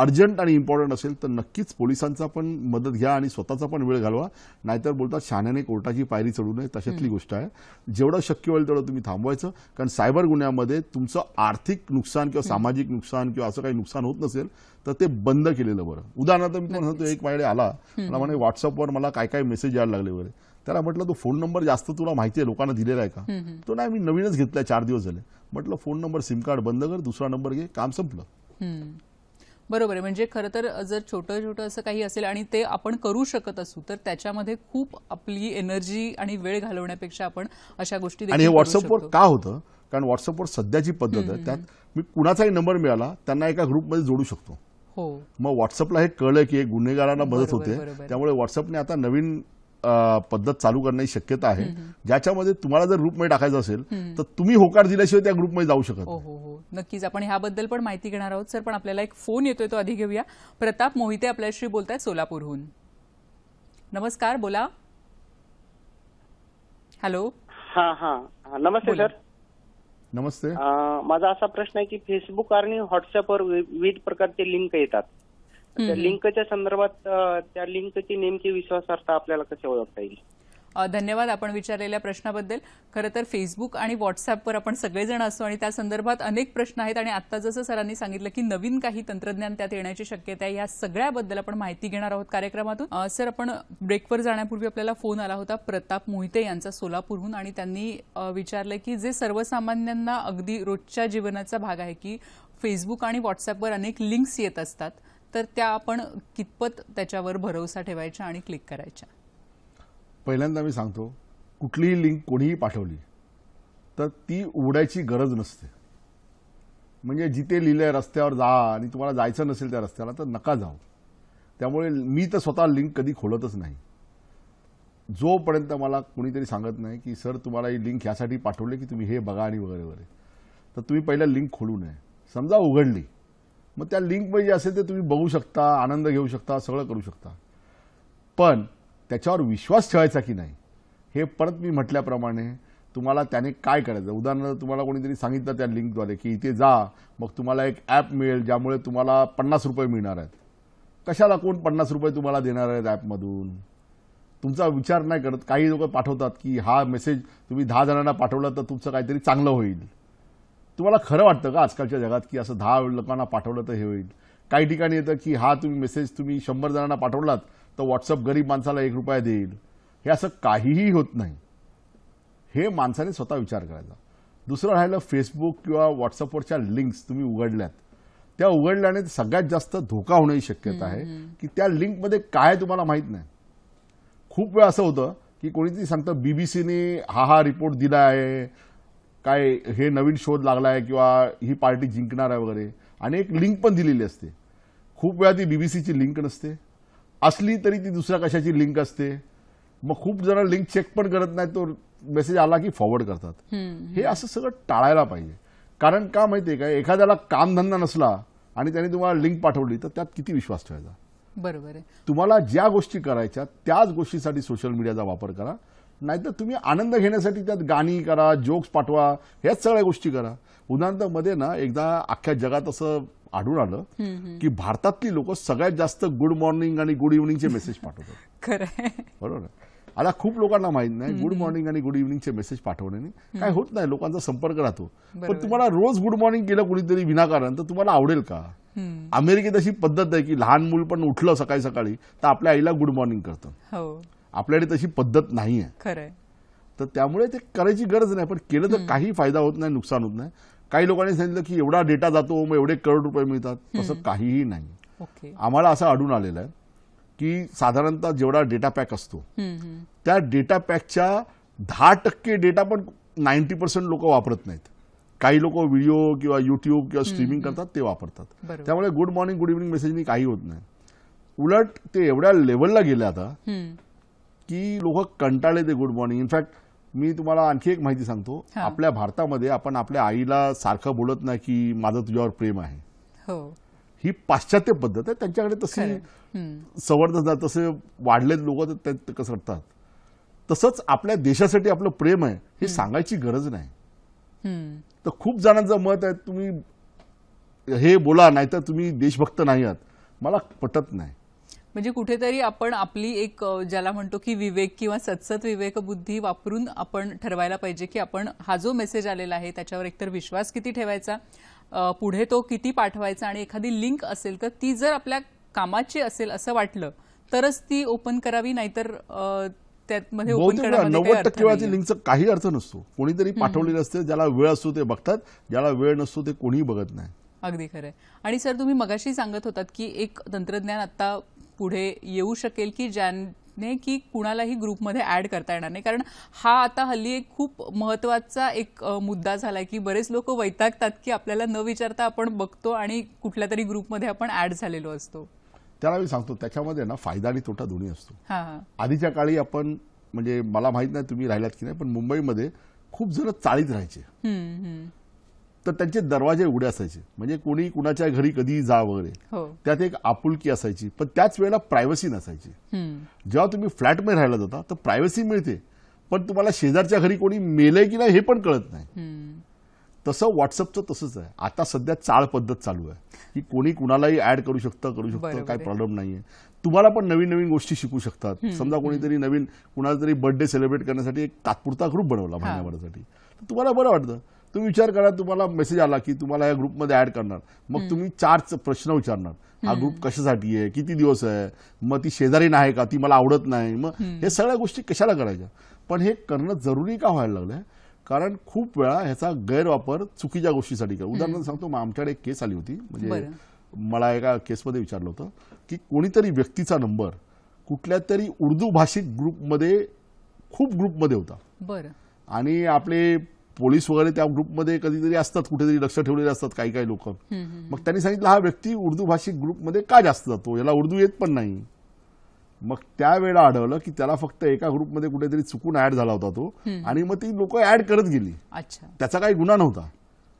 अर्जंट आणि इम्पॉर्टंट असेल तर नक्कीच पोलिसांचा पण मदत घ्या आणि स्वतःचा पण वेळ घालवा नाहीतर बोलतात शाण्याने कोर्टाची पायरी चढू नये तशातली गोष्ट आहे जेवढं शक्य होईल तेवढं तुम्ही थांबवायचं कारण सायबर गुन्ह्यामध्ये तुमचं आर्थिक नुकसान किंवा सामाजिक नुकसान किंवा असं काही नुकसान होत नसेल तर ते बंद केलेलं बरं उदाहरणार्थ मी पण एक वायडे आला मला म्हणे व्हॉट्सअपवर मला काय काय मेसेज यायला लागले वगैरे त्याला म्हटलं तो फोन नंबर जास्त तुला माहिती आहे लोकांना दिलेला आहे का तो नाही मी नवीनच घेतलाय चार दिवस झाले म्हटलं फोन नंबर सिम कार्ड बंद कर दुसरा नंबर घे काम संपलं बरोबर आहे म्हणजे खरं तर जर छोटं छोटं असं काही असेल आणि ते आपण करू शकत असू तर त्याच्यामध्ये खूप आपली एनर्जी आणि वेळ घालवण्यापेक्षा आपण अशा गोष्टी आणि व्हॉट्सअपवर का होतं कारण व्हॉट्सअपवर सध्याची पद्धत आहे त्यात मी कुणाचाही नंबर मिळाला त्यांना एका ग्रुपमध्ये जोडू शकतो हो मग व्हॉट्सअपला हे कळलं की गुन्हेगारांना मदत होते त्यामुळे व्हॉट्सअपने आता नवीन पद्धत चालू करण्याची शक्यता आहे ज्याच्यामध्ये तुम्हाला जर ग्रुपमध्ये टाकायचं असेल तर तुम्ही होकार दिल्याशिवाय त्या ग्रुपमध्ये जाऊ शकत हो, हो, हो. नक्कीच आपण ह्याबद्दल पण माहिती घेणार आहोत सर पण आपल्याला एक फोन येतोय तो आधी घेऊया प्रताप मोहिते आपल्याशी बोलतायत सोलापूरहून नमस्कार बोला हॅलो हा हा नमस्ते सर नमस्ते माझा असा प्रश्न आहे की फेसबुक आणि व्हॉट्सअपवर विविध प्रकारचे लिंक येतात त्या लिंकच्या संदर्भात त्या लिंकची नेमकी विश्वासार्हता आपल्याला कसे ओळखता येईल धन्यवाद आपण विचारलेल्या प्रश्नाबद्दल खरं तर फेसबुक आणि व्हॉट्सअपवर आपण सगळेजण असतो आणि त्या संदर्भात अनेक प्रश्न आहेत आणि आता जसं सरांनी सांगितलं की नवीन काही तंत्रज्ञान त्यात येण्याची शक्यता आहे या सगळ्याबद्दल आपण माहिती घेणार आहोत कार्यक्रमातून सर आपण ब्रेकवर जाण्यापूर्वी आपल्याला फोन आला होता प्रताप मोहिते यांचा सोलापूरहून आणि त्यांनी विचारलं की जे सर्वसामान्यांना अगदी रोजच्या जीवनाचा भाग आहे की फेसबुक आणि व्हॉट्सअपवर अनेक लिंक्स येत असतात तर त्या आपण कितपत त्याच्यावर भरवसा ठेवायच्या आणि क्लिक करायच्या पहिल्यांदा मी सांगतो कुठलीही लिंक कोणीही पाठवली तर ती उघडायची गरज नसते म्हणजे जिथे लिहिलं रस्त्यावर जा आणि तुम्हाला जायचं नसेल त्या रस्त्याला तर नका जाऊ त्यामुळे मी तर स्वतः लिंक कधी खोलतच नाही जोपर्यंत मला कोणीतरी सांगत नाही की सर तुम्हाला ही लिंक ह्यासाठी पाठवले की तुम्ही हे बघा आणि वगैरे वगैरे तर तुम्ही पहिल्या लिंक खोलू नये समजा उघडली मग त्या लिंकमध्ये जे असेल ते तुम्ही बघू शकता आनंद घेऊ शकता सगळं करू शकता पण त्याच्यावर विश्वास ठेवायचा की नाही हे परत मी म्हटल्याप्रमाणे तुम्हाला त्याने काय करायचं उदाहरणार्थ तुम्हाला कोणीतरी सांगितलं त्या लिंकद्वारे की इथे जा मग तुम्हाला एक ॲप मिळेल ज्यामुळे तुम्हाला पन्नास रुपये मिळणार आहेत कशाला कोण पन्नास रुपये तुम्हाला देणार आहेत ॲपमधून तुमचा विचार नाही करत काही लोक पाठवतात की हा मेसेज तुम्ही दहा जणांना पाठवला तर तुमचं काहीतरी चांगलं होईल तुम्हाला खरं वाटतं का आजकालच्या जगात की असं दहा लोकांना पाठवलं तर हे होईल काही ठिकाणी येतं की हा तुम्ही मेसेज तुम्ही शंभर जणांना पाठवलात तर व्हॉट्सअप गरीब माणसाला एक रुपया देईल हे असं काहीही होत नाही हे माणसाने स्वतः विचार करायला दुसरं राहिलं फेसबुक किंवा व्हॉट्सअपवरच्या लिंक्स तुम्ही उघडल्यात त्या उघडल्याने सगळ्यात जास्त धोका होण्याची शक्यता आहे की त्या लिंकमध्ये काय तुम्हाला माहीत नाही खूप वेळ असं होतं की कोणीतरी सांगतं बीबीसीने हा हा रिपोर्ट दिला आहे काय हे नवीन शोध लागलाय किंवा ही पार्टी जिंकणार आहे वगैरे आणि एक लिंक पण दिलेली असते खूप वेळा ती बी लिंक नसते असली तरी ती दुसऱ्या कशाची लिंक असते मग खूप जण लिंक चेक पण करत नाही तो मेसेज आला की फॉरवर्ड करतात हे असं सगळं टाळायला पाहिजे कारण का माहितीये का एखाद्याला कामधंदा नसला आणि त्याने तुम्हाला लिंक पाठवली तर त्यात किती विश्वास ठेवायचा बरोबर आहे तुम्हाला ज्या गोष्टी करायच्या त्याच गोष्टीसाठी सोशल मीडियाचा वापर करा नाहीतर तुम्ही आनंद घेण्यासाठी त्यात गाणी करा जोक्स पाठवा ह्याच सगळ्या गोष्टी करा उदाहरणार्थ मध्ये ना एकदा अख्ख्या जगात असं आढळून आलं की भारतातली लोक सगळ्यात जास्त गुड मॉर्निंग आणि गुड इव्हनिंगचे मेसेज पाठवतात बरोबर आता खूप लोकांना माहित नाही गुड मॉर्निंग आणि गुड इव्हनिंगचे मेसेज पाठवण्याने काय होत नाही लोकांचा संपर्क राहतो पण तुम्हाला रोज गुड मॉर्निंग केलं कुणीतरी विनाकारण तर तुम्हाला आवडेल का अमेरिकेत अशी पद्धत आहे की लहान मूल पण उठलं सकाळी सकाळी तर आपल्या आईला गुड मॉर्निंग करतं हो. आपल्याकडे तशी पद्धत नाही आहे तर त्यामुळे ते करायची गरज नाही पण केलं तर काही फायदा होत नाही नुकसान होत नाही काही लोकांनी सांगितलं की एवढा डेटा जातो मग एवढे करोड रुपये मिळतात तसं काहीही नाही आम्हाला असं आढळून आलेलं आहे की साधारणतः जेवढा डेटा पॅक असतो त्या डेटा पॅकच्या दहा टक्के डेटा पण नाईन्टी पर्सेंट लोक वापरत नाहीत काही लोक व्हिडिओ किंवा युट्यूब किंवा स्ट्रीमिंग करतात ते वापरतात त्यामुळे गुड मॉर्निंग गुड इव्हनिंग मेसेजनी काही होत नाही उलट ते एवढ्या लेवलला गेले आता की लोक कंटाळे ते गुड मॉर्निंग इनफॅक्ट मी तुम्हाला आणखी एक माहिती सांगतो आपल्या भारतामध्ये आपण आपल्या आईला सारखं बोलत नाही की माझं तुझ्यावर प्रेम आहे हो. ही पाश्चात्य पद्धत आहे त्यांच्याकडे तसे संवर्धन तसे वाढले लोक ते कसं करतात तसंच आपल्या देशासाठी आपलं प्रेम आहे हे सांगायची गरज नाही तर खूप जणांचं मत आहे तुम्ही हे बोला नाहीतर तुम्ही देशभक्त नाही आहात मला पटत नाही म्हणजे कुठेतरी आपण आपली एक ज्याला म्हणतो की विवेक किंवा सतसत विवेक बुद्धी वापरून आपण ठरवायला पाहिजे की आपण हा जो मेसेज आलेला आहे त्याच्यावर एकतर विश्वास किती ठेवायचा पुढे तो किती पाठवायचा आणि एखादी लिंक असेल तर ती जर आपल्या कामाची असेल असं वाटलं तरच ती ओपन करावी नाहीतर त्यामध्ये नव्वद टक्के वेळा लिंकचा काही अर्थ नसतो कोणीतरी पाठवलेली असते ज्याला वेळ असतो ते बघतात ज्याला वेळ नसतो ते कोणीही बघत नाही अगदी खरं आणि सर तुम्ही मगाशी सांगत होतात की एक तंत्रज्ञान आता पुढे येऊ शकेल की ज्याने की कुणालाही ग्रुपमध्ये ऍड करता येणार नाही कारण हा आता हल्ली एक खूप महत्त्वाचा एक मुद्दा झाला की बरेच लोक वैतागतात की आपल्याला न विचारता आपण बघतो आणि कुठल्या तरी ग्रुपमध्ये आपण ऍड झालेलो असतो त्याला मी सांगतो त्याच्यामध्ये ना फायदा आणि तोटा दोन्ही असतो आधीच्या काळी आपण म्हणजे मला माहित नाही तुम्ही राहिलात की नाही पण मुंबईमध्ये खूप जण चाळीत राहायचे तर त्यांचे दरवाजे उघडे असायचे म्हणजे कोणी कुणाच्या घरी कधी जा वगैरे हो. त्यात एक आपुलकी असायची पण त्याच वेळेला प्रायव्हसी नसायची जेव्हा तुम्ही फ्लॅटमध्ये राहिला जाता तर प्रायव्हसी मिळते पण तुम्हाला शेजारच्या घरी कोणी मेलंय की नाही हे पण कळत नाही तसं व्हॉट्सअपचं तसंच आहे आता सध्या चाळ पद्धत चालू आहे की कोणी कुणालाही ऍड करू शकतं करू शकतं काय प्रॉब्लेम नाहीये तुम्हाला पण नवीन नवीन गोष्टी शिकू शकतात समजा कोणीतरी नवीन कुणाला तरी बर्थडे सेलिब्रेट करण्यासाठी एक तात्पुरता ग्रुप बनवला महिन्याभरासाठी तुम्हाला बरं वाटतं तुम्ही विचार करा तुम्हाला मेसेज आला की तुम्हाला या ग्रुपमध्ये ऍड करणार मग तुम्ही चारच प्रश्न विचारणार हा ग्रुप कशासाठी आहे किती दिवस आहे मग ती शेजारी नाही का ती मला आवडत नाही मग हे सगळ्या गोष्टी कशाला करायच्या पण हे करणं जरुरी का व्हायला लागलंय कारण खूप वेळा ह्याचा गैरवापर चुकीच्या गोष्टीसाठी करा उदाहरण सांगतो मग आमच्याकडे एक केस आली होती म्हणजे मला एका केसमध्ये विचारलं होतं की कोणीतरी व्यक्तीचा नंबर कुठल्या तरी उर्दू भाषिक ग्रुपमध्ये खूप ग्रुपमध्ये होता बरं आणि आपले पोलीस वगैरे त्या ग्रुपमध्ये कधीतरी असतात कुठेतरी लक्ष ठेवलेले असतात काही काही लोक मग त्यांनी सांगितलं हा व्यक्ती उर्दू भाषिक ग्रुपमध्ये का जास्त जातो याला उर्दू येत पण नाही मग त्यावेळेला आढळलं की त्याला फक्त एका ग्रुपमध्ये कुठेतरी चुकून ऍड झाला होता तो आणि मग ती लोक ऍड करत गेली त्याचा काही गुन्हा नव्हता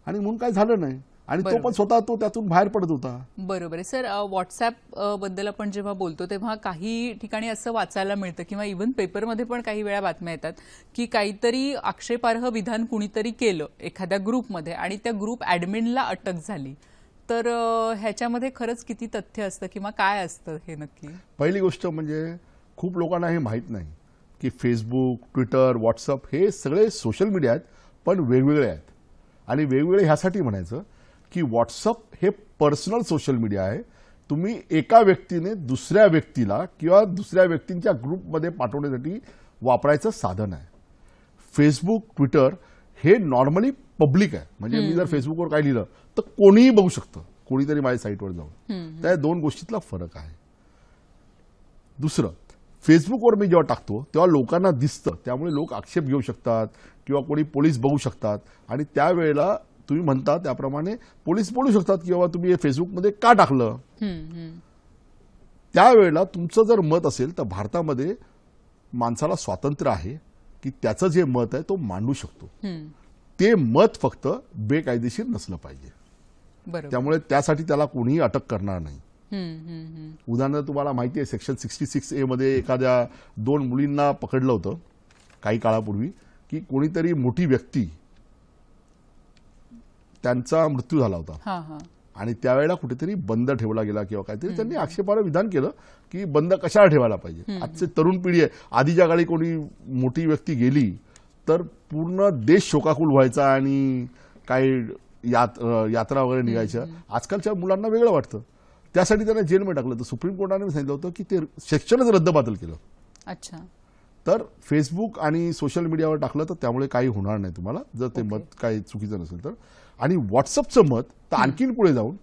आणि म्हणून काय झालं नाही आणि तो पण स्वतः तो त्यातून बाहेर पडत होता बरोबर आहे सर व्हॉट्सअप बद्दल आपण जेव्हा बोलतो तेव्हा काही ठिकाणी असं वाचायला मिळतं किंवा इव्हन पेपरमध्ये पण काही वेळा बातम्या येतात की काहीतरी आक्षेपार्ह विधान कुणीतरी केलं एखाद्या ग्रुपमध्ये आणि त्या ग्रुप ऍडमिनला अटक झाली तर ह्याच्यामध्ये खरंच किती तथ्य असतं किंवा काय असतं हे नक्की पहिली गोष्ट म्हणजे खूप लोकांना हे माहीत नाही की फेसबुक ट्विटर व्हॉट्सअप हे सगळे सोशल मीडिया आहेत पण वेगवेगळे आहेत आणि वेगवेगळे ह्यासाठी म्हणायचं की व्हॉट्सअप हे पर्सनल सोशल मीडिया आहे तुम्ही एका व्यक्तीने दुसऱ्या व्यक्तीला किंवा दुसऱ्या व्यक्तींच्या ग्रुपमध्ये पाठवण्यासाठी वापरायचं साधन आहे फेसबुक ट्विटर हे नॉर्मली पब्लिक आहे म्हणजे मी जर फेसबुकवर काय लिहिलं तर कोणीही बघू शकतं कोणीतरी माझ्या साईटवर जाऊन त्या दोन गोष्टीतला फरक आहे दुसरं फेसबुकवर मी जेव्हा टाकतो तेव्हा लोकांना दिसतं त्यामुळे लोक आक्षेप घेऊ शकतात किंवा कोणी पोलीस बघू शकतात आणि त्यावेळेला तुम्ही म्हणता त्याप्रमाणे पोलीस बोलू शकतात की बाबा तुम्ही हे फेसबुकमध्ये का टाकलं त्यावेळेला तुमचं जर मत असेल तर भारतामध्ये माणसाला स्वातंत्र्य आहे की त्याचं जे मत आहे तो मांडू शकतो ते मत फक्त बेकायदेशीर नसलं पाहिजे त्यामुळे त्यासाठी त्याला कोणीही अटक करणार नाही उदाहरणार्थ तुम्हाला माहिती आहे सेक्शन सिक्स्टी सिक्स ए मध्ये एखाद्या दोन मुलींना पकडलं होतं काही काळापूर्वी की कोणीतरी मोठी व्यक्ती त्यांचा मृत्यू झाला होता आणि त्यावेळेला कुठेतरी बंद ठेवला गेला किंवा काहीतरी त्यांनी आक्षेपार्ह विधान केलं की बंद कशाला ठेवायला पाहिजे आजचे तरुण पिढी आहे ज्या काळी कोणी मोठी व्यक्ती गेली तर पूर्ण देश शोकाकुल व्हायचा आणि काही यात्रा वगैरे निघायच्या आजकालच्या मुलांना वेगळं वाटतं त्यासाठी त्यांना जेलमध्ये टाकलं तर सुप्रीम कोर्टाने सांगितलं होतं की ते शिक्षणच रद्दबातल केलं अच्छा तर फेसबुक आणि सोशल मीडियावर टाकलं तर त्यामुळे काही होणार नाही तुम्हाला जर ते मत काही चुकीचं नसेल तर आणि व्हॉट्सअपचं मत तर आणखीन पुढे जाऊन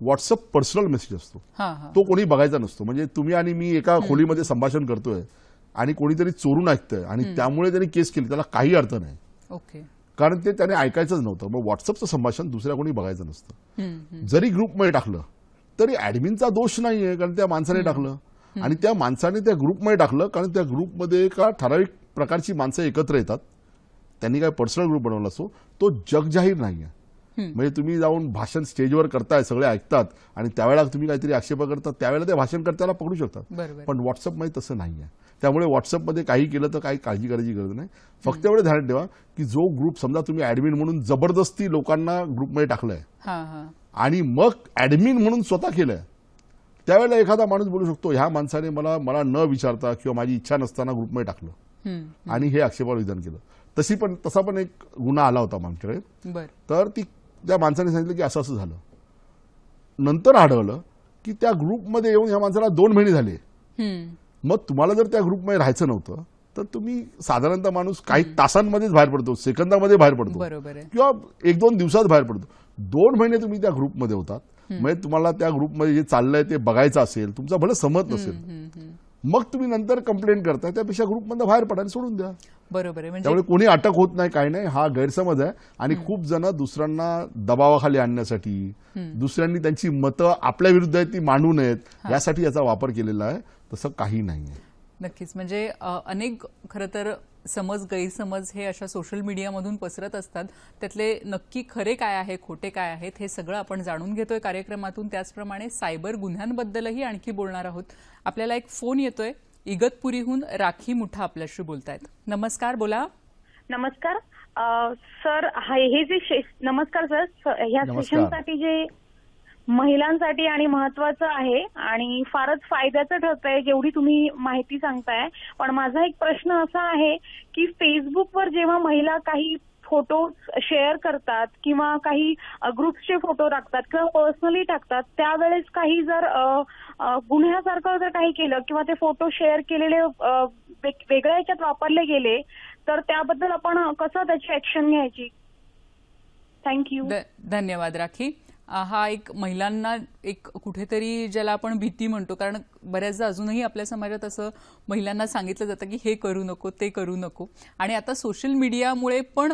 व्हॉट्सअप पर्सनल मेसेज असतो तो कोणी बघायचा नसतो म्हणजे तुम्ही आणि मी एका खोलीमध्ये संभाषण करतोय आणि कोणीतरी चोरून ऐकतंय आणि त्यामुळे त्यांनी केस केली त्याला काही अर्थ नाही ओके कारण ते त्याने ऐकायचंच नव्हतं मग व्हॉट्सअपचं संभाषण दुसऱ्या कोणी बघायचं नसतं जरी ग्रुपमध्ये टाकलं तरी ऍडमिनचा दोष नाहीये कारण त्या माणसाने टाकलं आणि त्या माणसाने त्या ग्रुपमध्ये टाकलं कारण त्या ग्रुपमध्ये का ठराविक प्रकारची माणसं एकत्र येतात त्यांनी काय पर्सनल ग्रुप बनवला असो तो जगजाहीर नाहीये म्हणजे तुम्ही जाऊन भाषण स्टेजवर करताय सगळे ऐकतात आणि त्यावेळेला तुम्ही काहीतरी आक्षेप करता त्यावेळेला ते भाषण करताना पकडू शकतात पण व्हॉट्सअपमध्ये तसं नाही आहे त्यामुळे व्हॉट्सअपमध्ये काही केलं तर काही काळजी करायची गरज नाही फक्त एवढे ध्यान ठेवा की जो ग्रुप समजा तुम्ही ऍडमिन म्हणून जबरदस्ती लोकांना ग्रुपमध्ये टाकलंय आणि मग ऍडमिन म्हणून स्वतः केलंय त्यावेळेला एखादा माणूस बोलू शकतो ह्या माणसाने मला मला न विचारता किंवा माझी इच्छा नसताना ग्रुपमध्ये टाकलं आणि हे आक्षेपावर विधान केलं तशी पण तसा पण एक गुन्हा आला होता आमच्याकडे तर ती त्या माणसाने सांगितलं की असं असं झालं नंतर आढळलं की त्या ग्रुपमध्ये येऊन या माणसाला दोन महिने झाले मग तुम्हाला जर त्या ग्रुपमध्ये राहायचं नव्हतं तर तुम्ही साधारणतः माणूस काही तासांमध्येच बाहेर पडतो सेकंदामध्ये बाहेर पडतो किंवा एक दोन दिवसात बाहेर पडतो दोन महिने तुम्ही त्या ग्रुपमध्ये होतात म्हणजे तुम्हाला त्या ग्रुपमध्ये जे चाललंय ते बघायचं असेल तुमचा भलं समज नसेल मग तुम्ही नंतर कंप्लेंट करताय त्यापेक्षा ग्रुपमधून बाहेर पडायला सोडून द्या बरोबर आहे म्हणजे त्यामुळे कोणी अटक होत नाही काही नाही हा गैरसमज आहे आणि खूप जण दुसऱ्यांना दबावाखाली आणण्यासाठी दुसऱ्यांनी त्यांची मतं आपल्या विरुद्ध आहेत ती मांडू नयेत यासाठी याचा वापर केलेला आहे तसं काही नाही नक्कीच म्हणजे अनेक खरं तर समज गैरसमज हे अशा सोशल मीडियामधून पसरत असतात त्यातले नक्की खरे काय आहे खोटे काय आहेत हे सगळं आपण जाणून घेतोय कार्यक्रमातून त्याचप्रमाणे सायबर गुन्ह्यांबद्दलही आणखी बोलणार आहोत आपल्याला एक फोन येतोय इगतपुरीहून राखी मुठा आपल्याशी बोलतायत नमस्कार बोला नमस्कार सर हे जे नमस्कार सर ह्या शेषांसाठी सेशनसाठी जे महिलांसाठी आणि महत्वाचं आहे आणि फारच फायद्याचं ठरत आहे जेवढी तुम्ही माहिती सांगताय पण माझा एक प्रश्न असा आहे की फेसबुकवर जेव्हा महिला काही फोटो शेअर करतात किंवा काही ग्रुप्सचे फोटो टाकतात किंवा पर्सनली टाकतात त्यावेळेस काही जर गुन्ह्यासारखं जर काही केलं किंवा ते फोटो शेअर केलेले वेगळ्या याच्यात वापरले गेले तर त्याबद्दल आपण कसं त्याची ऍक्शन घ्यायची थँक्यू धन्यवाद राखी हा एक महिलांना एक कुठेतरी ज्याला आपण भीती म्हणतो कारण बऱ्याचदा अजूनही आपल्या समाजात असं महिलांना सांगितलं जातं की हे करू नको ते करू नको आणि आता सोशल मीडियामुळे पण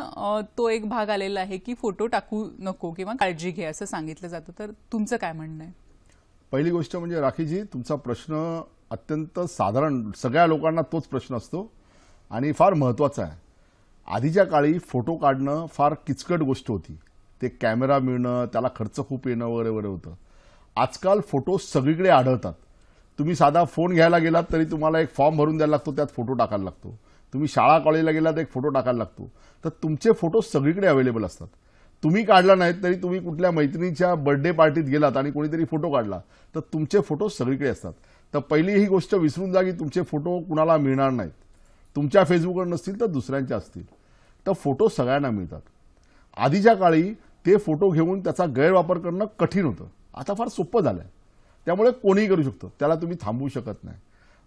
तो एक भाग आलेला आहे की फोटो टाकू नको किंवा काळजी घ्या असं सांगितलं जातं तर तुमचं काय म्हणणं आहे पहिली गोष्ट म्हणजे राखीजी तुमचा प्रश्न अत्यंत साधारण सगळ्या लोकांना तोच प्रश्न असतो आणि फार महत्त्वाचा आहे आधीच्या काळी फोटो काढणं फार किचकट गोष्ट होती ते कॅमेरा मिळणं त्याला खर्च खूप येणं वगैरे वगैरे होतं आजकाल फोटो सगळीकडे आढळतात तुम्ही साधा फोन घ्यायला गेलात तरी तुम्हाला एक फॉर्म भरून द्यायला लागतो त्यात फोटो टाकायला लागतो तुम्ही शाळा कॉलेजला गेलात एक फोटो टाकायला लागतो तर तुमचे फोटो सगळीकडे अवेलेबल असतात तुम्ही काढला नाहीत तरी तुम्ही कुठल्या मैत्रिणीच्या बर्थडे पार्टीत गेलात आणि कोणीतरी फोटो काढला तर तुमचे फोटो सगळीकडे असतात तर पहिली ही गोष्ट विसरून जा की तुमचे फोटो कुणाला मिळणार नाहीत तुमच्या फेसबुकवर नसतील तर दुसऱ्यांच्या असतील तर फोटो सगळ्यांना मिळतात आधीच्या काळी ते फोटो घेऊन त्याचा गैरवापर करणं कठीण होतं आता फार सोपं झालं आहे त्यामुळे कोणीही करू शकतो त्याला तुम्ही थांबवू शकत नाही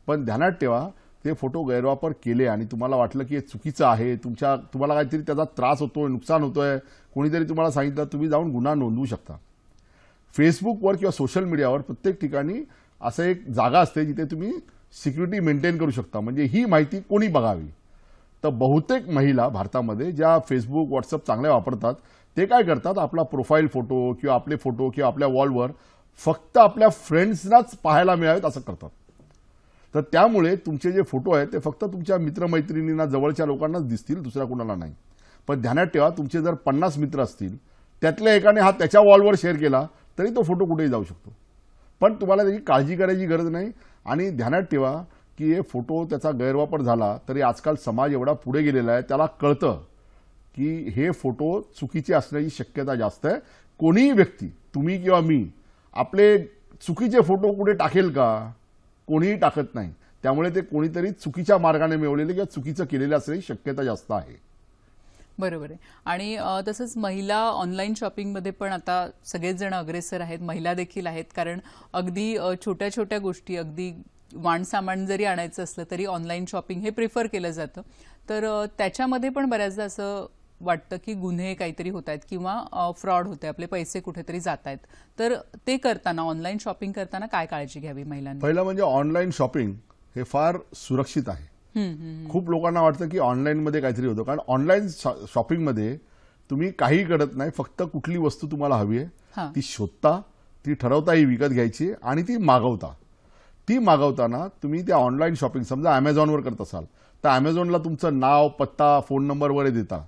पण ध्यानात ठेवा ते फोटो गैरवापर केले आणि तुम्हाला वाटलं की हे चुकीचं आहे तुमच्या तुम्हाला काहीतरी त्याचा त्रास होतो नुकसान होतोय कोणीतरी तुम्हाला सांगितलं तुम्ही जाऊन गुन्हा नोंदवू शकता फेसबुकवर किंवा सोशल मीडियावर प्रत्येक ठिकाणी असं एक जागा असते जिथे तुम्ही सिक्युरिटी मेंटेन करू शकता म्हणजे ही माहिती कोणी बघावी तर बहुतेक महिला भारतामध्ये ज्या फेसबुक व्हॉट्सअप चांगल्या वापरतात ते काय करतात आपला प्रोफाईल फोटो किंवा आपले फोटो किंवा आपल्या वॉलवर फक्त आपल्या फ्रेंड्सनाच पाहायला मिळावेत असं करतात तर त्यामुळे तुमचे जे फोटो आहेत ते फक्त तुमच्या मित्रमैत्रिणींना जवळच्या लोकांनाच दिसतील दुसऱ्या कुणाला नाही पण ध्यानात ठेवा तुमचे जर पन्नास मित्र असतील त्यातल्या एकाने हा त्याच्या वॉलवर शेअर केला तरी तो फोटो कुठेही जाऊ शकतो पण तुम्हाला त्याची काळजी करायची गरज नाही आणि ध्यानात ठेवा की हे फोटो त्याचा गैरवापर झाला तरी आजकाल समाज एवढा पुढे गेलेला आहे त्याला कळतं की हे फोटो चुकीचे असण्याची शक्यता जास्त आहे कोणीही व्यक्ती तुम्ही किंवा मी आपले चुकीचे फोटो कुठे टाकेल का कोणीही टाकत नाही त्यामुळे ते कोणीतरी चुकीच्या मार्गाने मिळवलेले किंवा चुकीचं केलेलं असण्याची शक्यता जास्त आहे बरोबर आहे आणि तसंच महिला ऑनलाईन शॉपिंगमध्ये पण आता सगळेच जण अग्रेसर आहेत महिला देखील आहेत कारण अगदी छोट्या छोट्या गोष्टी अगदी वाणसामान जरी आणायचं असलं तरी ऑनलाईन शॉपिंग हे प्रिफर केलं जातं तर त्याच्यामध्ये पण बऱ्याचदा असं वाटतं की गुन्हे काहीतरी होत आहेत किंवा फ्रॉड होते आपले पैसे कुठेतरी जात आहेत तर ते करताना ऑनलाईन शॉपिंग करताना काय काळजी घ्यावी महिलांना पहिलं म्हणजे ऑनलाईन शॉपिंग हे फार सुरक्षित आहे खूप लोकांना वाटतं की मध्ये काहीतरी होतं कारण ऑनलाईन शॉपिंगमध्ये तुम्ही काही करत नाही फक्त कुठली वस्तू तुम्हाला हवी आहे ती शोधता ती ठरवता ही विकत घ्यायची आणि ती मागवता ती मागवताना तुम्ही त्या ऑनलाईन शॉपिंग समजा अमेझॉनवर करत असाल तर अमेझॉनला तुमचं नाव पत्ता फोन नंबर वगैरे देता